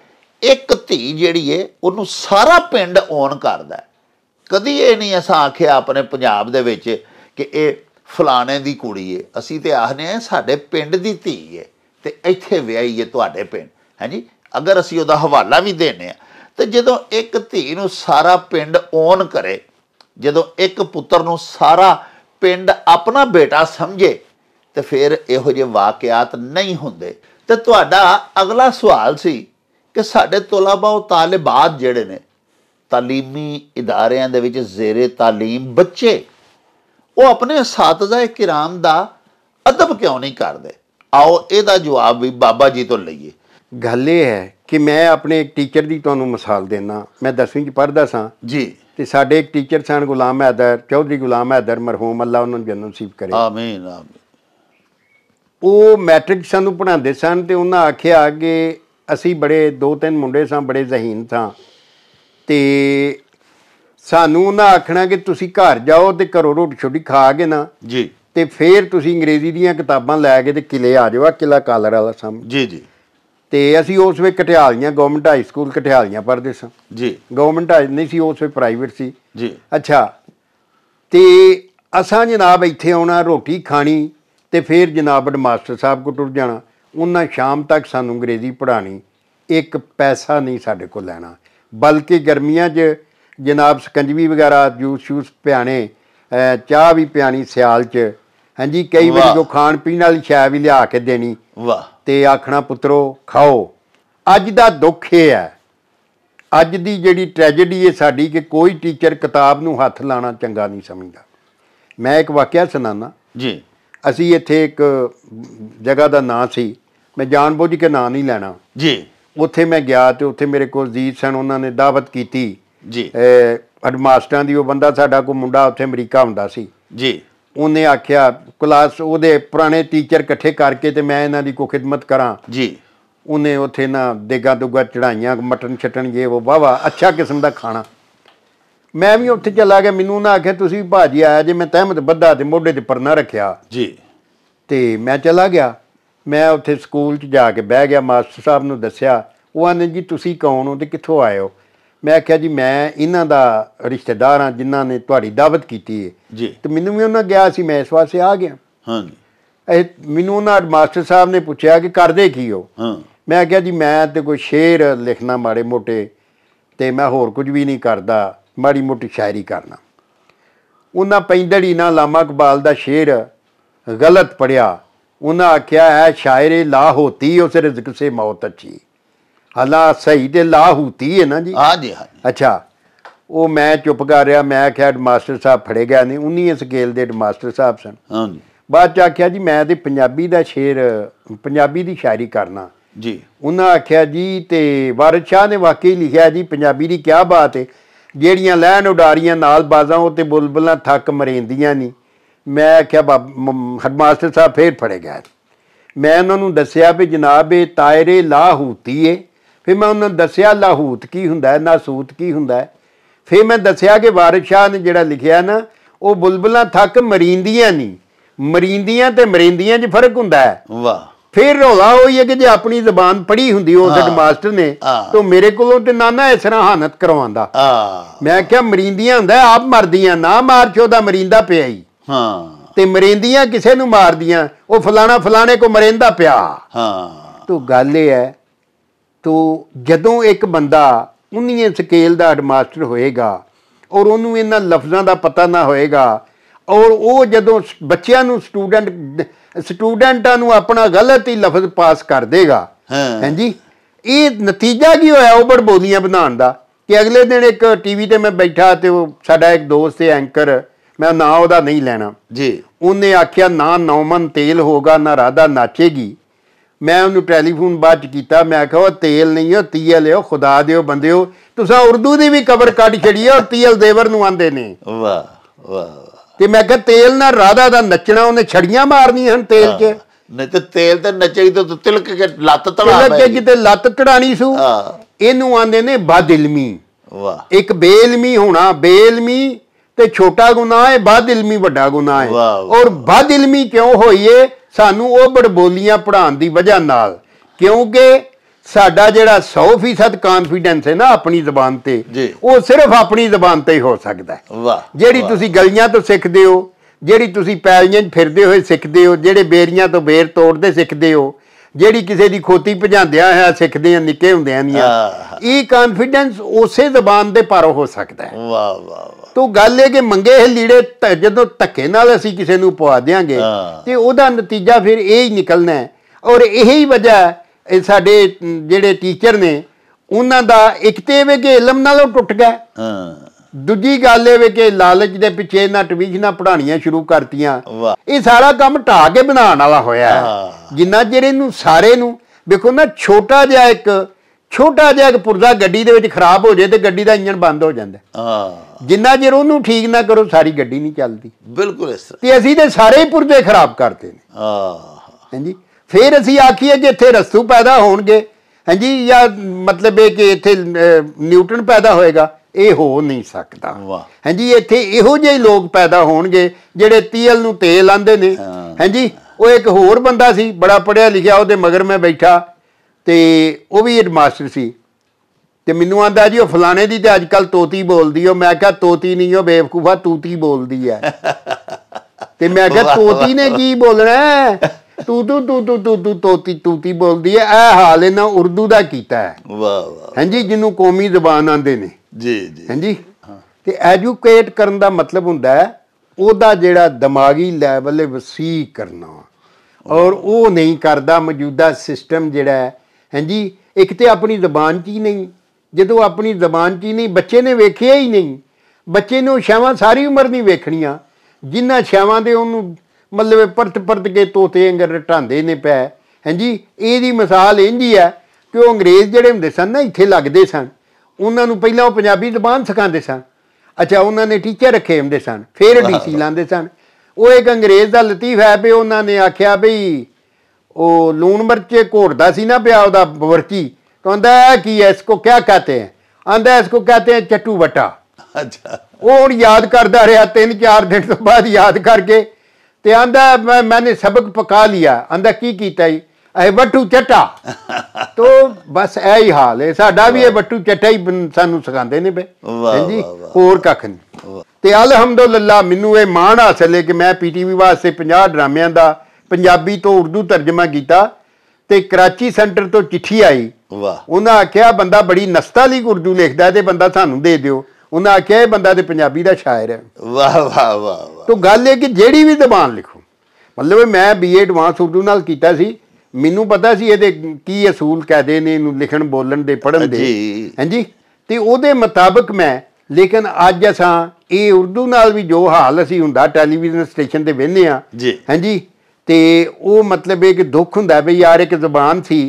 ਇੱਕ ਧੀ ਜਿਹੜੀ ਏ ਉਹਨੂੰ ਸਾਰਾ ਪਿੰਡ ਓਨ ਕਰਦਾ ਕਦੀ ਇਹ ਨਹੀਂ ਅਸਾਂ ਆਖਿਆ ਆਪਣੇ ਪੰਜਾਬ ਦੇ ਵਿੱਚ ਕਿ ਇਹ ਫਲਾਣੇ ਦੀ ਕੁੜੀ ਏ ਅਸੀਂ ਤੇ ਆਖਨੇ ਆ ਸਾਡੇ ਪਿੰਡ ਦੀ ਧੀ ਏ ਤੇ ਇੱਥੇ ਵਿਆਹੀ ਏ ਤੁਹਾਡੇ ਪਿੰਡ ਹਾਂਜੀ ਅਗਰ ਅਸੀਂ ਉਹਦਾ ਹਵਾਲਾ ਵੀ ਦੇਨੇ ਆ ਤੇ ਜਦੋਂ ਇੱਕ ਧੀ ਨੂੰ ਸਾਰਾ ਪਿੰਡ ਓਨ ਕਰੇ ਜਦੋਂ ਇੱਕ ਪੁੱਤਰ ਨੂੰ ਸਾਰਾ ਪਿੰਡ ਆਪਣਾ ਬੇਟਾ ਸਮਝੇ ਤੇ ਫਿਰ ਇਹੋ ਜਿਹੇ ਵਾਕਿਆਤ ਨਹੀਂ ਹੁੰਦੇ ਤੇ ਤੁਹਾਡਾ ਅਗਲਾ ਸਵਾਲ ਸੀ ਕਿ ਸਾਡੇ ਤੁਲਾਬਾ ਉਹ ਤਾਲਿਬਾਤ ਜਿਹੜੇ ਨੇ تعلیمی ਇਦਾਰਿਆਂ ਦੇ ਵਿੱਚ ਜ਼ੇਰੇ تعلیم ਬੱਚੇ ਉਹ ਆਪਣੇ ਸਾਥਜ਼ਾ ਇਕਰਾਮ ਦਾ ਅਦਬ ਕਿਉਂ ਨਹੀਂ ਕਰਦੇ ਆਓ ਇਹਦਾ ਜਵਾਬ ਵੀ ਬਾਬਾ ਜੀ ਤੋਂ ਲਈਏ ਗੱਲ ਇਹ ਹੈ ਕਿ ਮੈਂ ਆਪਣੇ ਇੱਕ ਟੀਚਰ ਦੀ ਤੁਹਾਨੂੰ ਮਿਸਾਲ ਦੇਣਾ ਮੈਂ 10ਵੀਂ ਚ ਪੜ੍ਹਦਾ ਸਾਂ ਜੀ ਤੇ ਸਾਡੇ ਇੱਕ ਟੀਚਰ ਸਨ ਗੁਲਾਮ ਹੈਦਰ ਚੌਧਰੀ ਗੁਲਾਮ ਹੈਦਰ ਮਰਹੂਮ ਅੱਲਾ ਉਹਨਾਂ ਨੂੰ ਜਨਮ ਨਸੀਬ ਕਰੇ ਆਮੀਨ ਆਮੀਨ ਉਹ ਮੈਟ੍ਰਿਕ ਸਾਨੂੰ ਪੜਾਉਂਦੇ ਸਨ ਤੇ ਉਹਨਾਂ ਆਖਿਆ ਕਿ ਅਸੀਂ ਬੜੇ ਦੋ ਤਿੰਨ ਮੁੰਡੇ ਸਾਂ ਬੜੇ ਜ਼ਹੀਨ ਸਾਂ ਤੇ ਸਾਨੂੰ ਉਹਨਾਂ ਆਖਣਾ ਕਿ ਤੁਸੀਂ ਘਰ ਜਾਓ ਤੇ ਘਰੋਂ ਰੋਟੀ ਛੋਟੀ ਖਾ ਕੇ ਨਾ ਜੀ ਤੇ ਫੇਰ ਤੁਸੀਂ ਅੰਗਰੇਜ਼ੀ ਦੀਆਂ ਕਿਤਾਬਾਂ ਲੈ ਕੇ ਤੇ ਕਿਲੇ ਆ ਜਾਓ ਆ ਕਿਲਾ ਕਾਲਰ ਵਾਲਾ ਸਾਹਮਣੇ ਜੀ ਜੀ ਤੇ ਅਸੀਂ ਉਸ ਵੇ Katialian government high school Katialian ਪੜ੍ਹਦੇ ਸਾਂ ਜੀ ਗਵਰਨਮੈਂਟ ਹਾਈ ਨਹੀਂ ਸੀ ਉਸ ਵੇ ਪ੍ਰਾਈਵੇਟ ਸੀ ਜੀ ਅੱਛਾ ਤੇ ਅਸਾਂ ਜਨਾਬ ਇੱਥੇ ਆਉਣਾ ਰੋਟੀ ਖਾਣੀ ਤੇ ਫਿਰ ਜਨਾਬ ਮਾਸਟਰ ਸਾਹਿਬ ਕੋ ਟੁਰ ਜਾਣਾ ਉਹਨਾਂ ਸ਼ਾਮ ਤੱਕ ਸਾਨੂੰ ਅੰਗਰੇਜ਼ੀ ਪੜ੍ਹਾਣੀ ਇੱਕ ਪੈਸਾ ਨਹੀਂ ਸਾਡੇ ਕੋਲ ਲੈਣਾ ਬਲਕਿ ਗਰਮੀਆਂ 'ਚ ਜਨਾਬ ਸਕੰਜਵੀ ਵਗੈਰਾ ਜੂਸ ਸ਼ੂਸ ਪਿਆਣੇ ਚਾਹ ਵੀ ਪਿਆਣੀ ਸਿਆਲ 'ਚ ਹਾਂਜੀ ਕਈ ਵਾਰੀ ਜੋ ਖਾਣ ਪੀਣ ਵਾਲੀ ਸ਼ੈ ਵੀ ਲਿਆ ਕੇ ਦੇਣੀ ਵਾਹ ਤੇ ਆਖਣਾ ਪੁੱਤਰੋ ਖਾਓ ਅੱਜ ਦਾ ਦੁੱਖ ਇਹ ਹੈ ਅੱਜ ਦੀ ਜਿਹੜੀ ਟ੍ਰੈਜੇਡੀ ਹੈ ਸਾਡੀ ਕਿ ਕੋਈ ਟੀਚਰ ਕਿਤਾਬ ਨੂੰ ਹੱਥ ਲਾਣਾ ਚੰਗਾ ਨਹੀਂ ਸਮਝਦਾ ਮੈਂ ਇੱਕ ਵਾਕਿਆ ਸੁਣਾਣਾ ਜੀ ਅਸੀਂ ਇੱਥੇ ਇੱਕ ਜਗ੍ਹਾ ਦਾ ਨਾਂ ਸੀ ਮੈਂ ਜਾਣਬੁੱਝ ਕੇ ਨਾਂ ਨਹੀਂ ਲੈਣਾ ਜੀ ਉੱਥੇ ਮੈਂ ਗਿਆ ਤੇ ਉੱਥੇ ਮੇਰੇ ਕੋਲ ਜੀਤ ਸਨ ਉਹਨਾਂ ਨੇ ਦਾਵਤ ਕੀਤੀ ਜੀ ਅਡਮਾਸਟਰਾਂ ਦੀ ਉਹ ਬੰਦਾ ਸਾਡਾ ਕੋ ਮੁੰਡਾ ਉੱਥੇ ਅਮਰੀਕਾ ਹੁੰਦਾ ਸੀ ਜੀ ਉਹਨੇ ਆਖਿਆ ਕਲਾਸ ਉਹਦੇ ਪੁਰਾਣੇ ਟੀਚਰ ਇਕੱਠੇ ਕਰਕੇ ਤੇ ਮੈਂ ਇਹਨਾਂ ਦੀ ਕੋ ਖਿਦਮਤ ਕਰਾਂ ਜੀ ਉਹਨੇ ਉੱਥੇ ਨਾ ਦੇਗਾ ਦੁਗਾ ਚੜਾਈਆਂ ਮਟਨ ਛਟਣ ਇਹ ਉਹ ਵਾਵਾ ਅੱਛਾ ਕਿਸਮ ਦਾ ਖਾਣਾ ਮੈਂ ਵੀ ਉੱਥੇ ਚਲਾ ਗਿਆ ਮੈਨੂੰ ਨਾ ਆਖਿਆ ਤੁਸੀਂ ਭਾਜੀ ਆਇਆ ਜੇ ਮੈਂ ਤਹਿਮਤ ਬੱਧਾ ਤੇ ਮੋਢੇ ਤੇ ਪਰਨਾ ਰੱਖਿਆ ਜੀ ਤੇ ਮੈਂ ਚਲਾ ਗਿਆ ਮੈਂ ਉੱਥੇ ਸਕੂਲ 'ਚ ਜਾ ਕੇ ਬਹਿ ਗਿਆ ਮਾਸਟਰ ਸਾਹਿਬ ਨੂੰ ਦੱਸਿਆ ਉਹ ਆਨੇ ਜੀ ਤੁਸੀਂ ਕੌਣ ਹੋ ਤੇ ਕਿੱਥੋਂ ਆਏ ਹੋ ਮੈਂ ਆਖਿਆ ਜੀ ਮੈਂ ਇਹਨਾਂ ਦਾ ਰਿਸ਼ਤੇਦਾਰ ਹਾਂ ਜਿਨ੍ਹਾਂ ਨੇ ਤੁਹਾਡੀ ਦਾਵਤ ਕੀਤੀ ਹੈ ਜੀ ਤੇ ਮੈਨੂੰ ਵੀ ਉਹਨਾਂ ਗਿਆ ਸੀ ਮੈਂ ਇਸ ਵਾਸਤੇ ਆ ਗਿਆ ਹਾਂਜੀ ਇਹ ਮੈਨੂੰ ਉਹਨਾਂ ਮਾਸਟਰ ਸਾਹਿਬ ਨੇ ਪੁੱਛਿਆ ਕਿ ਕਰਦੇ ਕੀ ਹੋ ਹਾਂ ਮੈਂ ਆਖਿਆ ਜੀ ਮੈਂ ਤੇ ਕੋਈ ਸ਼ੇਰ ਲਿਖਣਾ ਮਾੜੇ ਮੋਟੇ ਤੇ ਮੈਂ ਹੋਰ ਕੁਝ ਵੀ ਨਹੀਂ ਕਰਦਾ ਮਾੜੀ ਮੋਟੀ ਸ਼ਾਇਰੀ ਕਰਨਾ ਉਹਨਾਂ ਪੈਂਦੜੀ ਨਾ ਲਾਮਾ ਇਕਬਾਲ ਦਾ ਸ਼ੇਰ ਗਲਤ ਪੜਿਆ ਉਹਨਾਂ ਆਖਿਆ ਹੈ ਸ਼ਾਇਰੇ ਲਾ ਹੋਤੀ ਉਸ ਰਿਜ਼ਕ ਸੇ ਮੌਤ ਅੱਛੀ ਹਲਾ ਸਹੀ ਤੇ ਲਾ ਹੋਤੀ ਹੈ ਨਾ ਜੀ ਹਾਂ ਜੀ ਹਾਂ ਅੱਛਾ ਉਹ ਮੈਂ ਚੁੱਪ ਕਰ ਰਿਹਾ ਮੈਂ ਕਿਹਾ ਮਾਸਟਰ ਸਾਹਿਬ ਫੜੇ ਗਿਆ ਨੇ 19 ਸਕੇਲ ਦੇ ਮਾਸਟਰ ਸਾਹਿਬ ਸਨ ਹਾਂ ਜੀ ਬਾਅਦ ਚ ਆਖਿਆ ਜੀ ਮੈਂ ਤੇ ਪੰਜਾਬੀ ਦਾ ਸ਼ੇਰ ਪੰਜਾਬੀ ਦੀ ਸ਼ਾਇਰੀ ਕਰਨਾ ਜੀ ਉਹਨਾਂ ਆਖਿਆ ਜੀ ਤੇ ਵਰਸ਼ਾ ਨੇ ਵਾਕਈ ਲਿਖਿਆ ਜੀ ਪੰਜਾਬੀ ਦੀ ਕੀ ਬਾਤ ਹੈ ਜਿਹੜੀਆਂ ਲੈਣ ਉਡਾਰੀਆਂ ਨਾਲ ਬਾਜ਼ਾਂ ਉਤੇ ਬੁਲਬੁਲਾਂ ਥੱਕ ਮਰੇਂਦੀਆਂ ਨਹੀਂ ਮੈਂ ਆਖਿਆ ਹਰਮਾਸਟਰ ਸਾਹਿਬ ਫੇਰ ਫੜੇ ਗਏ ਮੈਂ ਉਹਨਾਂ ਨੂੰ ਦੱਸਿਆ ਵੀ ਜਨਾਬ ਇਹ ਤਾਇਰੇ ਲਾਹੂਤੀ ਏ ਫਿਰ ਮੈਂ ਉਹਨਾਂ ਨੂੰ ਦੱਸਿਆ ਲਾਹੂਤ ਕੀ ਹੁੰਦਾ ਹੈ ਨਾਸੂਤ ਕੀ ਹੁੰਦਾ ਹੈ ਫਿਰ ਮੈਂ ਦੱਸਿਆ ਕਿ ਵਾਰਿਸ ਸ਼ਾਹ ਨੇ ਜਿਹੜਾ ਲਿਖਿਆ ਨਾ ਉਹ ਬੁਲਬੁਲਾਂ ਥੱਕ ਮਰੀਂਦੀਆਂ ਨਹੀਂ ਮਰੀਂਦੀਆਂ ਤੇ ਮਰੇਂਦੀਆਂ 'ਚ ਫਰਕ ਹੁੰਦਾ ਹੈ ਵਾਹ ਫਿਰ ਰੋਲਾ ਹੋਈ ਹੈ ਕਿ ਜੇ ਆਪਣੀ ਜ਼ਬਾਨ ਪੜੀ ਹੁੰਦੀ ਉਸ ਦੇ ਮਾਸਟਰ ਨੇ ਤੋ ਮੇਰੇ ਕੋਲੋਂ ਤੇ ਨਾਨਾ ਇਸ ਤਰ੍ਹਾਂ ਹਾਨਤ ਕਰਵਾਉਂਦਾ ਮੈਂ ਕਿਹਾ ਮਰਿੰਦੀਆਂ ਹੁੰਦਾ ਆਪ ਮਰਦੀਆਂ ਨਾ ਮਾਰ ਦਾ ਮਰਿੰਦਾ ਪਿਆ ਹੀ ਹਾਂ ਤੇ ਮਰਿੰਦੀਆਂ ਕਿਸੇ ਨੂੰ ਮਾਰਦੀਆਂ ਉਹ ਫਲਾਣਾ ਫਲਾਣੇ ਕੋ ਮਰਿੰਦਾ ਪਿਆ ਹਾਂ ਤੋ ਗੱਲ ਇਹ ਹੈ ਤੋ ਜਦੋਂ ਇੱਕ ਬੰਦਾ ਉਨੀਆਂ ਸਕੇਲ ਦਾ ਹੈਡਮਾਸਟਰ ਹੋਏਗਾ ਔਰ ਉਹਨੂੰ ਇਹਨਾਂ ਲਫ਼ਜ਼ਾਂ ਦਾ ਪਤਾ ਨਾ ਹੋਏਗਾ ਔਰ ਉਹ ਜਦੋਂ ਬੱਚਿਆਂ ਨੂੰ ਸਟੂਡੈਂਟ ਸਟੂਡੈਂਟਾਂ ਨੂੰ ਆਪਣਾ ਗਲਤ ਹੀ ਲਫ਼ਜ਼ ਪਾਸ ਕਰ ਦੇਗਾ ਹਾਂ ਜੀ ਇਹ ਨਤੀਜਾ ਕੀ ਹੋਇਆ ਉਹ ਬੋਲੀਆਂ ਬਣਾਉਣ ਦਾ ਕਿ ਅਗਲੇ ਦਿਨ ਇੱਕ ਟੀਵੀ ਤੇ ਮੈਂ ਬੈਠਾ ਤੇ ਉਹ ਸਾਡਾ ਇੱਕ ਦੋਸਤ ਹੈ ਐਂਕਰ ਮੈਂ ਨਾਂ ਉਹਦਾ ਨਹੀਂ ਲੈਣਾ ਜੀ ਉਹਨੇ ਆਖਿਆ ਨਾ ਨੌਮਨ ਤੇਲ ਹੋਗਾ ਨਾ ਰਾਧਾ ਨਾਚੇਗੀ ਮੈਂ ਉਹਨੂੰ ਟੈਲੀਫੋਨ ਬਾਅਦ ਕੀਤਾ ਮੈਂ ਆਖਿਆ ਉਹ ਤੇਲ ਨਹੀਂ ਹੋ ਤੀਲ ਲਿਓ ਖੁਦਾ ਦਿਓ ਹੋ ਤੁਸੀਂ ਉਰਦੂ ਦੀ ਵੀ ਕਬਰ ਕੱਢ ਛੜੀ ਹੈ ਔਰ ਤੀਲ ਦੇਵਰ ਨੂੰ ਆਂਦੇ ਨੇ ਵਾਹ ਵਾਹ ਤੇ ਮੈਂ ਕਿਹਾ ਤੇਲ ਨਾਲ ਰਾਧਾ ਦਾ ਨੱਚਣਾ ਉਹਨੇ ਛੜੀਆਂ ਮਾਰਨੀਆਂ ਹਨ ਤੇਲ 'ਚ ਨਹੀਂ ਤੇ ਤੇਲ ਤੇ ਨੱਚੇਗੀ ਤੇ ਤਿਲਕ ਕੇ ਲੱਤ ਤੜਾ ਪਈ ਕੇ ਕਿਤੇ ਲੱਤ ਤੜਾਣੀ ਸੂ ਇਹਨੂੰ ਆਂਦੇ ਨੇ ਬਾਦਿਲਮੀ ਵਾਹ ਇੱਕ ਬੇਲਮੀ ਹੋਣਾ ਬੇਲਮੀ ਤੇ ਛੋਟਾ ਗੁਨਾਹ ਹੈ ਬਾਦਿਲਮੀ ਵੱਡਾ ਗੁਨਾਹ ਹੈ ਔਰ ਬਾਦਿਲਮੀ ਕਿਉਂ ਹੋਈਏ ਸਾਨੂੰ ਉਹ ਬੜਬੋਲੀਆਂ ਪੜਾਉਣ ਦੀ ਵਜ੍ਹਾ ਨਾਲ ਕਿਉਂਕਿ ਸਾਡਾ ਜਿਹੜਾ 100% ਕੰਫੀਡੈਂਸ ਹੈ ਨਾ ਆਪਣੀ ਜ਼ਬਾਨ ਤੇ ਉਹ ਸਿਰਫ ਆਪਣੀ ਜ਼ਬਾਨ ਤੇ ਹੀ ਹੋ ਸਕਦਾ ਹੈ ਵਾਹ ਜਿਹੜੀ ਤੁਸੀਂ ਗਲੀਆਂ ਤੋਂ ਸਿੱਖਦੇ ਹੋ ਜਿਹੜੀ ਤੁਸੀਂ ਪੈਲੀਆਂ 'ਚ ਫਿਰਦੇ ਹੋਏ ਸਿੱਖਦੇ ਹੋ ਜਿਹੜੇ ਬੇਰੀਆਂ ਤੋਂ ਬੇਰ ਤੋੜਦੇ ਸਿੱਖਦੇ ਹੋ ਜਿਹੜੀ ਕਿਸੇ ਦੀ ਖੋਤੀ ਭਜਾਉਂਦਿਆਂ ਆ ਸਿੱਖਦੇ ਆ ਨਿੱਕੇ ਹੁੰਦਿਆਂ ਦੀਆਂ ਇਹ ਕੰਫੀਡੈਂਸ ਉਸੇ ਜ਼ਬਾਨ ਦੇ ਪਰ ਹੋ ਸਕਦਾ ਹੈ ਵਾਹ ਵਾਹ ਤੂੰ ਗੱਲ ਇਹ ਕਿ ਮੰਗੇ ਹੈ ਲੀੜੇ ਜਦੋਂ ਧੱਕੇ ਨਾਲ ਅਸੀਂ ਕਿਸੇ ਨੂੰ ਪਵਾ ਦੇਾਂਗੇ ਤੇ ਉਹਦਾ ਨਤੀਜਾ ਫਿਰ ਇਹ ਹੀ ਨਿਕਲਣਾ ਹੈ ਔਰ ਇਹੀ ਵਜ੍ਹਾ ਹੈ ਇਹ ਸਾਡੇ ਜਿਹੜੇ ਟੀਚਰ ਨੇ ਉਹਨਾਂ ਦਾ ਇੱਕ ਤੇ ਵੇ ਕਿ ਇਲਮ ਨਾਲੋਂ ਟੁੱਟ ਗਿਆ ਹਾਂ ਦੂਜੀ ਗੱਲ ਇਹ ਵੇ ਕਿ ਲਾਲਚ ਦੇ ਪਿੱਛੇ ਇਹਨਾਂ ਟਵੀਸ਼ਨਾਂ ਪੜਾਣੀਆਂ ਸ਼ੁਰੂ ਕਰਤੀਆਂ ਇਹ ਸਾਰਾ ਕੰਮ ਢਾ ਕੇ ਬਣਾਉਣ ਵਾਲਾ ਹੋਇਆ ਹੈ ਜਿੰਨਾ ਜਿਹੜੇ ਨੂੰ ਸਾਰੇ ਨੂੰ ਵੇਖੋ ਨਾ ਛੋਟਾ ਜਿਹਾ ਇੱਕ ਛੋਟਾ ਜਿਹਾ ਇੱਕ ਪੁਰਜ਼ਾ ਗੱਡੀ ਦੇ ਵਿੱਚ ਖਰਾਬ ਹੋ ਜੇ ਤੇ ਗੱਡੀ ਦਾ ਇੰਜਨ ਬੰਦ ਹੋ ਜਾਂਦਾ ਹਾਂ ਜਿੰਨਾ ਚਿਰ ਉਹਨੂੰ ਠੀਕ ਨਾ ਕਰੋ ਸਾਰੀ ਗੱਡੀ ਨਹੀਂ ਚੱਲਦੀ ਬਿਲਕੁਲ ਇਸ ਤਰ੍ਹਾਂ ਤੇ ਅਸੀਂ ਤੇ ਸਾਰੇ ਹੀ ਪੁਰਜ਼ੇ ਖਰਾਬ ਕਰਦੇ ਨੇ ਹਾਂ ਹਾਂਜੀ ਫਿਰ ਅਸੀਂ ਆਖੀਏ ਜਿੱਥੇ ਇੱਥੇ ਪੈਦਾ ਹੋਣਗੇ ਹਾਂਜੀ ਜਾਂ ਮਤਲਬ ਇਹ ਕਿ ਇੱਥੇ ਨਿਊਟਨ ਪੈਦਾ ਹੋਏਗਾ ਇਹ ਹੋ ਨਹੀਂ ਸਕਦਾ ਵਾਹ ਹਾਂਜੀ ਇੱਥੇ ਇਹੋ ਜਿਹੇ ਲੋਕ ਪੈਦਾ ਹੋਣਗੇ ਜਿਹੜੇ ਤੀਲ ਨੂੰ ਤੇਲ ਆਂਦੇ ਨੇ ਹਾਂਜੀ ਉਹ ਇੱਕ ਹੋਰ ਬੰਦਾ ਸੀ ਬੜਾ ਪੜਿਆ ਲਿਖਿਆ ਉਹਦੇ ਮਗਰ ਮੈਂ ਬੈਠਾ ਤੇ ਉਹ ਵੀ ਮਾਸਟਰ ਸੀ ਤੇ ਮੈਨੂੰ ਆਂਦਾ ਜੀ ਉਹ ਫਲਾਣੇ ਦੀ ਤੇ ਅੱਜ ਕੱਲ ਤੋਤੀ ਬੋਲਦੀ ਉਹ ਮੈਂ ਕਿਹਾ ਤੋਤੀ ਨਹੀਂ ਉਹ ਬੇਵਕੂਫਾ ਤੂਤੀ ਬੋਲਦੀ ਐ ਤੇ ਮੈਂ ਕਿਹਾ ਤੋਤੀ ਨੇ ਕੀ ਬੋਲਣਾ ਤੂੰ ਤੂੰ ਤੂੰ ਤੂੰ ਤੂੰ ਤੂੰ ਤੋਤੀ ਤੂਤੀ ਬੋਲਦੀ ਹੈ ਇਹ ਹਾਲ ਇਹਨਾਂ ਉਰਦੂ ਦਾ ਕੀਤਾ ਹੈ ਵਾਹ ਵਾਹ ਹਾਂਜੀ ਜਿਹਨੂੰ ਕੌਮੀ ਜ਼ਬਾਨ ਆਂਦੇ ਨੇ ਜੀ ਜੀ ਹਾਂਜੀ ਤੇ ਐਜੂਕੇਟ ਕਰਨ ਦਾ ਮਤਲਬ ਹੁੰਦਾ ਹੈ ਉਹਦਾ ਜਿਹੜਾ ਦਿਮਾਗੀ ਲੈਵਲ ਵਸੀ ਕਰਨਾ ਔਰ ਉਹ ਨਹੀਂ ਕਰਦਾ ਮੌਜੂਦਾ ਸਿਸਟਮ ਜਿਹੜਾ ਹੈ ਹਾਂਜੀ ਇੱਕ ਤੇ ਆਪਣੀ ਜ਼ਬਾਨ 'ਚ ਹੀ ਨਹੀਂ ਜਦੋਂ ਆਪਣੀ ਜ਼ਬਾਨ 'ਚ ਹੀ ਨਹੀਂ ਬੱਚੇ ਨੇ ਵੇਖਿਆ ਹੀ ਨਹੀਂ ਬੱਚੇ ਨੂੰ ਛਾਵਾਂ ਸਾਰੀ ਉਮਰ ਨਹੀਂ ਵੇਖਣੀਆਂ ਜਿੰਨਾ ਛਾਵਾਂ ਦੇ ਉਹਨੂੰ ਮੱਲੇ ਪਰਤ ਪਰਤ ਕੇ ਤੋਤੇ ਅੰਗਰ ਢਾਂਦੇ ਨੇ ਪੈ ਹਾਂਜੀ ਇਹਦੀ ਮਿਸਾਲ ਇੰਜੀ ਹੈ ਕਿ ਉਹ ਅੰਗਰੇਜ਼ ਜਿਹੜੇ ਹੁੰਦੇ ਸਨ ਨਾ ਇੱਥੇ ਲੱਗਦੇ ਸਨ ਉਹਨਾਂ ਨੂੰ ਪਹਿਲਾਂ ਉਹ ਪੰਜਾਬੀ ਜ਼ਬਾਨ ਸਿਖਾਉਂਦੇ ਸਨ ਅੱਛਾ ਉਹਨਾਂ ਨੇ ਟੀਚਰ ਰੱਖੇ ਹੁੰਦੇ ਸਨ ਫਿਰ ਡੀਸੀ ਲਾਉਂਦੇ ਸਨ ਉਹ ਇੱਕ ਅੰਗਰੇਜ਼ ਦਾ ਲਤੀਫ ਹੈ ਵੀ ਉਹਨਾਂ ਨੇ ਆਖਿਆ ਵੀ ਉਹ ਲੂਣ ਮਰਚੇ ਘੋੜਦਾ ਸੀ ਨਾ ਪਿਆ ਉਹਦਾ ਵਰਤੀ ਕਹਿੰਦਾ ਕੀ ਹੈ ਇਸਕੋ ਕੀ ਕਹਤੇ ਹੈ ਆਂਦਾ ਇਸਕੋ ਕਹਤੇ ਹੈ ਚੱਟੂ ਵਟਾ ਅੱਛਾ ਉਹ ਹੁਣ ਯਾਦ ਕਰਦਾ ਰਿਹਾ ਤਿੰਨ ਚਾਰ ਦਿਨ ਤੋਂ ਬਾਅਦ ਯਾਦ ਕਰਕੇ ਤੇ ਆਂਦਾ ਮੈਂ ਮੈਨੇ ਸਬਕ ਪਕਾ ਲਿਆ ਆਂਦਾ ਕੀ ਕੀਤਾ ਜੀ ਇਹ ਬੱਟੂ ਚਟਾ ਤੋ ਬਸ ਐ ਹੀ ਹਾਲ ਹੈ ਸਾਡਾ ਵੀ ਇਹ ਬੱਟੂ ਚਟਾ ਹੀ ਸਾਨੂੰ ਸਿਖਾਉਂਦੇ ਨੇ ਬੇ ਹਾਂਜੀ ਹੋਰ ਕੱਖ ਨਹੀਂ ਤੇ ਅਲਹਮਦੁਲਿਲਾ ਮੈਨੂੰ ਇਹ ਮਾਣ ਹਾਸਲ ਹੈ ਕਿ ਮੈਂ ਪੀਟੀਵੀ ਵਾਸਤੇ 50 ਡਰਾਮਿਆਂ ਦਾ ਪੰਜਾਬੀ ਤੋਂ ਉਰਦੂ ਤਰਜਮਾ ਕੀਤਾ ਤੇ ਕਰਾਚੀ ਸੈਂਟਰ ਤੋਂ ਚਿੱਠੀ ਆਈ ਵਾਹ ਉਹਨਾਂ ਆਖਿਆ ਬੰਦਾ ਬੜੀ ਨਸਤਾ ਲਈ ਉਰਦੂ ਲਿਖਦਾ ਤੇ ਬੰਦਾ ਸਾਨੂੰ ਦੇ ਦਿਓ ਉਹਨਾਂ ਆਖਿਆ ਇਹ ਬੰਦਾ ਤੇ ਪੰਜਾਬੀ ਦਾ ਸ਼ਾਇਰ ਹੈ ਵਾਹ ਵਾਹ ਵਾਹ ਤੂੰ ਗੱਲ ਇਹ ਕਿ ਜਿਹੜੀ ਵੀ ਜ਼ਬਾਨ ਲਿਖੋ ਮਤਲਬ ਮੈਂ ਬੀਏ ਐਡਵਾਂਸ ਉਰਦੂ ਨਾਲ ਕੀਤਾ ਸੀ ਮੈਨੂੰ ਪਤਾ ਸੀ ਇਹਦੇ ਕੀ ਅਸੂਲ ਕਹਦੇ ਨੇ ਇਹਨੂੰ ਲਿਖਣ ਬੋਲਣ ਦੇ ਪੜਨ ਦੇ ਹਾਂਜੀ ਤੇ ਉਹਦੇ ਮੁਤਾਬਕ ਮੈਂ ਲੇਕਿਨ ਅੱਜ ਅਸਾਂ ਇਹ ਉਰਦੂ ਨਾਲ ਵੀ ਜੋ ਹਾਲ ਅਸੀਂ ਹੁੰਦਾ ਟੈਲੀਵਿਜ਼ਨ ਸਟੇਸ਼ਨ ਤੇ ਵੇਨੇ ਆ ਹਾਂਜੀ ਤੇ ਉਹ ਮਤਲਬ ਇਹ ਕਿ ਦੁੱਖ ਹੁੰਦਾ ਵੀ ਯਾਰ ਇੱਕ ਜ਼ਬਾਨ ਸੀ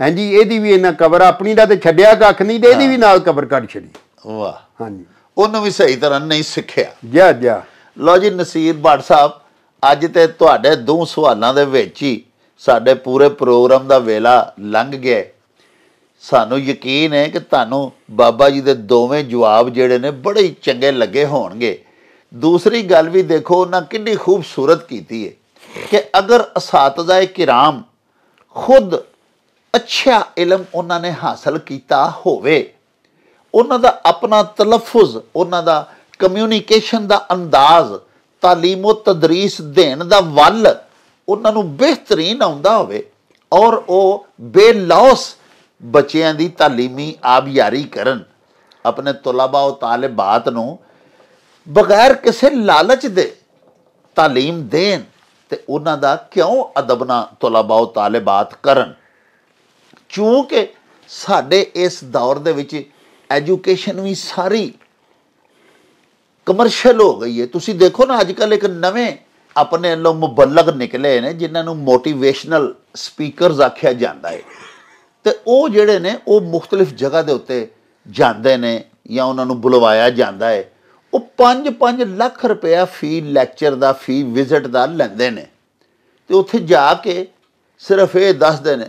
ਹਾਂਜੀ ਇਹਦੀ ਵੀ ਇਹਨਾਂ ਕਬਰ ਆਪਣੀ ਦਾ ਤੇ ਛੱਡਿਆ ਕੱਖ ਨਹੀਂ ਤੇ ਇਹਦੀ ਵੀ ਨਾਲ ਕਬਰ ਕੱਢ ਛੜੀ ਵਾਹ ਹਾਂਜੀ ਉਹਨੂੰ ਵੀ ਸਹੀ ਤਰ੍ਹਾਂ ਨਹੀਂ ਸਿੱਖਿਆ ਜਾ ਜਾ ਲਓ ਜੀ ਨਸੀਰ ਬਾਟ ਸਾਹਿਬ ਅੱਜ ਤੇ ਤੁਹਾਡੇ ਦੋ ਸਵਾਲਾਂ ਦੇ ਵਿੱਚ ਹੀ ਸਾਡੇ ਪੂਰੇ ਪ੍ਰੋਗਰਾਮ ਦਾ ਵੇਲਾ ਲੰਘ ਗਿਆ ਸਾਨੂੰ ਯਕੀਨ ਹੈ ਕਿ ਤੁਹਾਨੂੰ ਬਾਬਾ ਜੀ ਦੇ ਦੋਵੇਂ ਜਵਾਬ ਜਿਹੜੇ ਨੇ ਬੜੇ ਹੀ ਚੰਗੇ ਲੱਗੇ ਹੋਣਗੇ ਦੂਸਰੀ ਗੱਲ ਵੀ ਦੇਖੋ ਉਹਨਾਂ ਕਿੰਨੀ ਖੂਬਸੂਰਤ ਕੀਤੀ ਹੈ ਕਿ ਅਗਰ ਅਸਾਤਜ਼ਾਏ ਇਕਰਾਮ ਖੁਦ ਅੱਛਾ ਇਲਮ ਉਹਨਾਂ ਨੇ ਹਾਸਲ ਕੀਤਾ ਹੋਵੇ ਉਹਨਾਂ ਦਾ ਆਪਣਾ ਤਲਫਜ਼ ਉਹਨਾਂ ਦਾ ਕਮਿਊਨੀਕੇਸ਼ਨ ਦਾ ਅੰਦਾਜ਼ تعلیم ਤਦਰੀਸ ਦੇਣ ਦਾ ਵੱਲ ਉਹਨਾਂ ਨੂੰ ਬਿਹਤਰੀਨ ਆਉਂਦਾ ਹੋਵੇ ਔਰ ਉਹ ਬੇਲੌਸ ਬੱਚਿਆਂ ਦੀ تعلیمی ਆਬਿਆਰੀ ਕਰਨ ਆਪਣੇ ਤੁਲਾਬਾ ਉਹ ਤਾਲਿਬਾਤ ਨੂੰ ਬਗੈਰ ਕਿਸੇ ਲਾਲਚ ਦੇ تعلیم ਦੇਣ ਤੇ ਉਹਨਾਂ ਦਾ ਕਿਉਂ ਅਦਬਨਾ ਤੁਲਾਬਾ ਉਹ ਤਾਲਿਬਾਤ ਕਰਨ ਕਿਉਂਕਿ ਸਾਡੇ ਇਸ ਦੌਰ ਦੇ ਵਿੱਚ ਐਜੂਕੇਸ਼ਨ ਵੀ ਸਾਰੀ ਕਮਰਸ਼ੀਅਲ ਹੋ ਗਈ ਹੈ ਤੁਸੀਂ ਦੇਖੋ ਨਾ ਅੱਜ ਕੱਲ ਇੱਕ ਨਵੇਂ ਆਪਣੇ ਲੋ ਮੁਬਲਗ ਨਿਕਲੇ ਨੇ ਜਿਨ੍ਹਾਂ ਨੂੰ ਮੋਟੀਵੇਸ਼ਨਲ ਸਪੀਕਰਸ ਆਖਿਆ ਜਾਂਦਾ ਹੈ ਤੇ ਉਹ ਜਿਹੜੇ ਨੇ ਉਹ ਮੁxtਲਿਫ ਜਗ੍ਹਾ ਦੇ ਉੱਤੇ ਜਾਂਦੇ ਨੇ ਜਾਂ ਉਹਨਾਂ ਨੂੰ ਬੁਲਵਾਇਆ ਜਾਂਦਾ ਹੈ ਉਹ 5-5 ਲੱਖ ਰੁਪਇਆ ਫੀ ਲੈਕਚਰ ਦਾ ਫੀ ਵਿਜ਼ਿਟ ਦਾ ਲੈਂਦੇ ਨੇ ਤੇ ਉੱਥੇ ਜਾ ਕੇ ਸਿਰਫ ਇਹ ਦੱਸਦੇ ਨੇ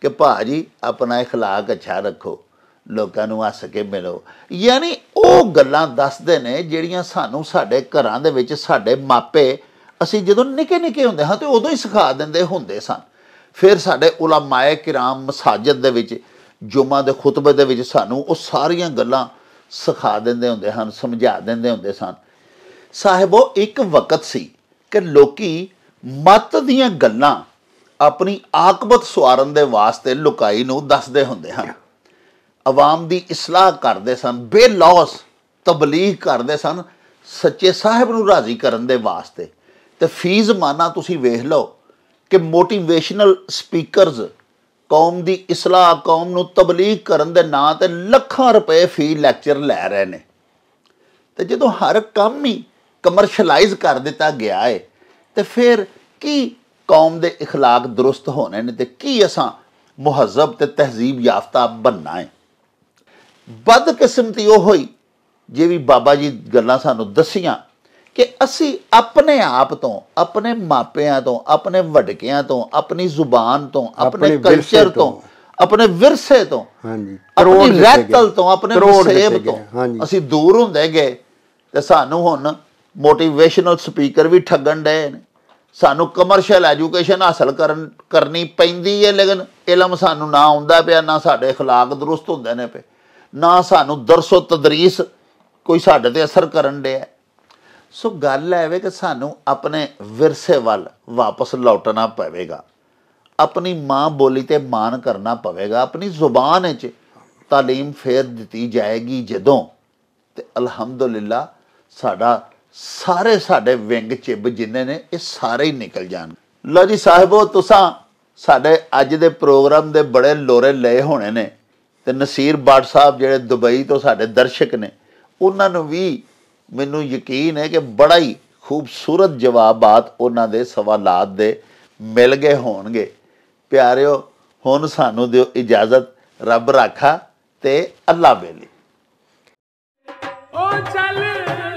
ਕਿ ਭਾਜੀ ਆਪਣਾ اخلاق ਅੱਛਾ ਰੱਖੋ ਲੋਕਾਂ ਨੂੰ ਹੱਸ ਕੇ ਮਿਲੋ ਯਾਨੀ ਉਹ ਗੱਲਾਂ ਦੱਸਦੇ ਨੇ ਜਿਹੜੀਆਂ ਸਾਨੂੰ ਸਾਡੇ ਘਰਾਂ ਦੇ ਵਿੱਚ ਸਾਡੇ ਮਾਪੇ ਅਸੀਂ ਜਦੋਂ ਨਿੱਕੇ ਨਿੱਕੇ ਹੁੰਦੇ ਹਾਂ ਤੇ ਉਦੋਂ ਹੀ ਸਿਖਾ ਦਿੰਦੇ ਹੁੰਦੇ ਸਨ ਫਿਰ ਸਾਡੇ ਉਲਮਾਏ ਕਿਰਾਮ ਮਸਾਜਿਦ ਦੇ ਵਿੱਚ ਜੁਮਾ ਦੇ ਖੁਤਬੇ ਦੇ ਵਿੱਚ ਸਾਨੂੰ ਉਹ ਸਾਰੀਆਂ ਗੱਲਾਂ ਸਿਖਾ ਦਿੰਦੇ ਹੁੰਦੇ ਹਨ ਸਮਝਾ ਦਿੰਦੇ ਹੁੰਦੇ ਸਨ ਸਾਹਿਬੋ ਇੱਕ ਵਕਤ ਸੀ ਕਿ ਲੋਕੀ ਮਤ ਦੀਆਂ ਗੱਲਾਂ ਆਪਣੀ ਆਕਬਤ ਸਵਾਰਨ ਦੇ ਵਾਸਤੇ ਲੁਕਾਈ ਨੂੰ ਦੱਸਦੇ ਹੁੰਦੇ ਹਨ ਆਵਾਮ ਦੀ ਇਸਲਾਹ ਕਰਦੇ ਸਨ ਬੇਲੌਸ ਤਬਲੀਗ ਕਰਦੇ ਸਨ ਸੱਚੇ ਸਾਹਿਬ ਨੂੰ ਰਾਜ਼ੀ ਕਰਨ ਦੇ ਵਾਸਤੇ ਤੇ ਫੀਜ਼ ਮਾਨਾ ਤੁਸੀਂ ਵੇਖ ਲਓ ਕਿ ਮੋਟੀਵੇਸ਼ਨਲ ਸਪੀਕਰਸ ਕੌਮ ਦੀ ਇਸਲਾਹ ਕੌਮ ਨੂੰ ਤਬਲੀਗ ਕਰਨ ਦੇ ਨਾਂ ਤੇ ਲੱਖਾਂ ਰੁਪਏ ਫੀ ਲੈਕਚਰ ਲੈ ਰਹੇ ਨੇ ਤੇ ਜਦੋਂ ਹਰ ਕੰਮ ਹੀ ਕਮਰਸ਼ੀਅਲਾਈਜ਼ ਕਰ ਦਿੱਤਾ ਗਿਆ ਏ ਤੇ ਫਿਰ ਕੀ ਕੌਮ ਦੇ اخلاق ਦਰੁਸਤ ਹੋਣੇ ਨੇ ਤੇ ਕੀ ਅਸਾਂ ਮੁਹੱਜ਼ਬ ਤੇ ਤਹਜ਼ੀਬ ਯਾਫਤਾ ਬਣਨਾ ਹੈ ਬਦਕਿਸਮਤੀ ਉਹ ਹੋਈ ਜੇ ਵੀ ਬਾਬਾ ਜੀ ਗੱਲਾਂ ਸਾਨੂੰ ਦਸੀਆਂ ਕਿ ਅਸੀਂ ਆਪਣੇ ਆਪ ਤੋਂ ਆਪਣੇ ਮਾਪਿਆਂ ਤੋਂ ਆਪਣੇ ਵਡਕਿਆਂ ਤੋਂ ਆਪਣੀ ਜ਼ੁਬਾਨ ਤੋਂ ਆਪਣੇ ਕਲਚਰ ਤੋਂ ਆਪਣੇ ਵਿਰਸੇ ਤੋਂ ਹਾਂਜੀ ਆਪਣੀ ਰਹਿਤਲ ਤੋਂ ਆਪਣੇ ਸੇਬ ਤੋਂ ਅਸੀਂ ਦੂਰ ਹੁੰਦੇ ਗਏ ਤੇ ਸਾਨੂੰ ਹੁਣ ਮੋਟੀਵੇਸ਼ਨਲ ਸਪੀਕਰ ਵੀ ਠੱਗਣ ਡਏ ਨੇ ਸਾਨੂੰ ਕਮਰਸ਼ੀਅਲ ਐਜੂਕੇਸ਼ਨ ਹਾਸਲ ਕਰਨ ਕਰਨੀ ਪੈਂਦੀ ਹੈ ਲੇਕਿਨ ਇਲਮ ਸਾਨੂੰ ਨਾ ਆਉਂਦਾ ਪਿਆ ਨਾ ਸਾਡੇ اخلاق ਦਰੁਸਤ ਹੁੰਦੇ ਨੇ ਪਏ ਨਾ ਸਾਨੂੰ ਦਰਸੋ ਤਦਰੀਸ ਕੋਈ ਸਾਡੇ ਤੇ ਅਸਰ ਕਰਨ ਡਿਆ ਸੋ ਗੱਲ ਐਵੇਂ ਕਿ ਸਾਨੂੰ ਆਪਣੇ ਵਿਰਸੇ ਵੱਲ ਵਾਪਸ ਲੌਟਣਾ ਪਵੇਗਾ ਆਪਣੀ ਮਾਂ ਬੋਲੀ ਤੇ ਮਾਨ ਕਰਨਾ ਪਵੇਗਾ ਆਪਣੀ ਜ਼ੁਬਾਨ ਵਿੱਚ تعلیم ਫੇਰ ਦਿੱਤੀ ਜਾਏਗੀ ਜਦੋਂ ਤੇ ਅਲਹਮਦੁਲਿਲਾ ਸਾਡਾ ਸਾਰੇ ਸਾਡੇ ਵਿੰਗ ਚਿਬ ਜਿੰਨੇ ਨੇ ਇਹ ਸਾਰੇ ਹੀ ਨਿਕਲ ਜਾਣ ਲੋ ਜੀ ਸਾਹਿਬੋ ਤੁਸੀਂ ਸਾਡੇ ਅੱਜ ਦੇ ਪ੍ਰੋਗਰਾਮ ਦੇ ਬੜੇ ਲੋਰੇ ਲਏ ਹੋਣੇ ਨੇ ਤੇ ਨਸੀਰ ਬਾਟ ਸਾਹਿਬ ਜਿਹੜੇ ਦੁਬਈ ਤੋਂ ਸਾਡੇ ਦਰਸ਼ਕ ਨੇ ਉਹਨਾਂ ਨੂੰ ਵੀ ਮੈਨੂੰ ਯਕੀਨ ਹੈ ਕਿ ਬੜਾ ਹੀ ਖੂਬਸੂਰਤ ਜਵਾਬਾਂ ਉਹਨਾਂ ਦੇ ਸਵਾਲਾਂ ਦੇ ਮਿਲ ਗਏ ਹੋਣਗੇ ਪਿਆਰਿਓ ਹੁਣ ਸਾਨੂੰ ਦਿਓ ਇਜਾਜ਼ਤ ਰੱਬ ਰਾਖਾ ਤੇ ਅੱਲਾ ਬੇਲੀ ਉਹ ਚੱਲ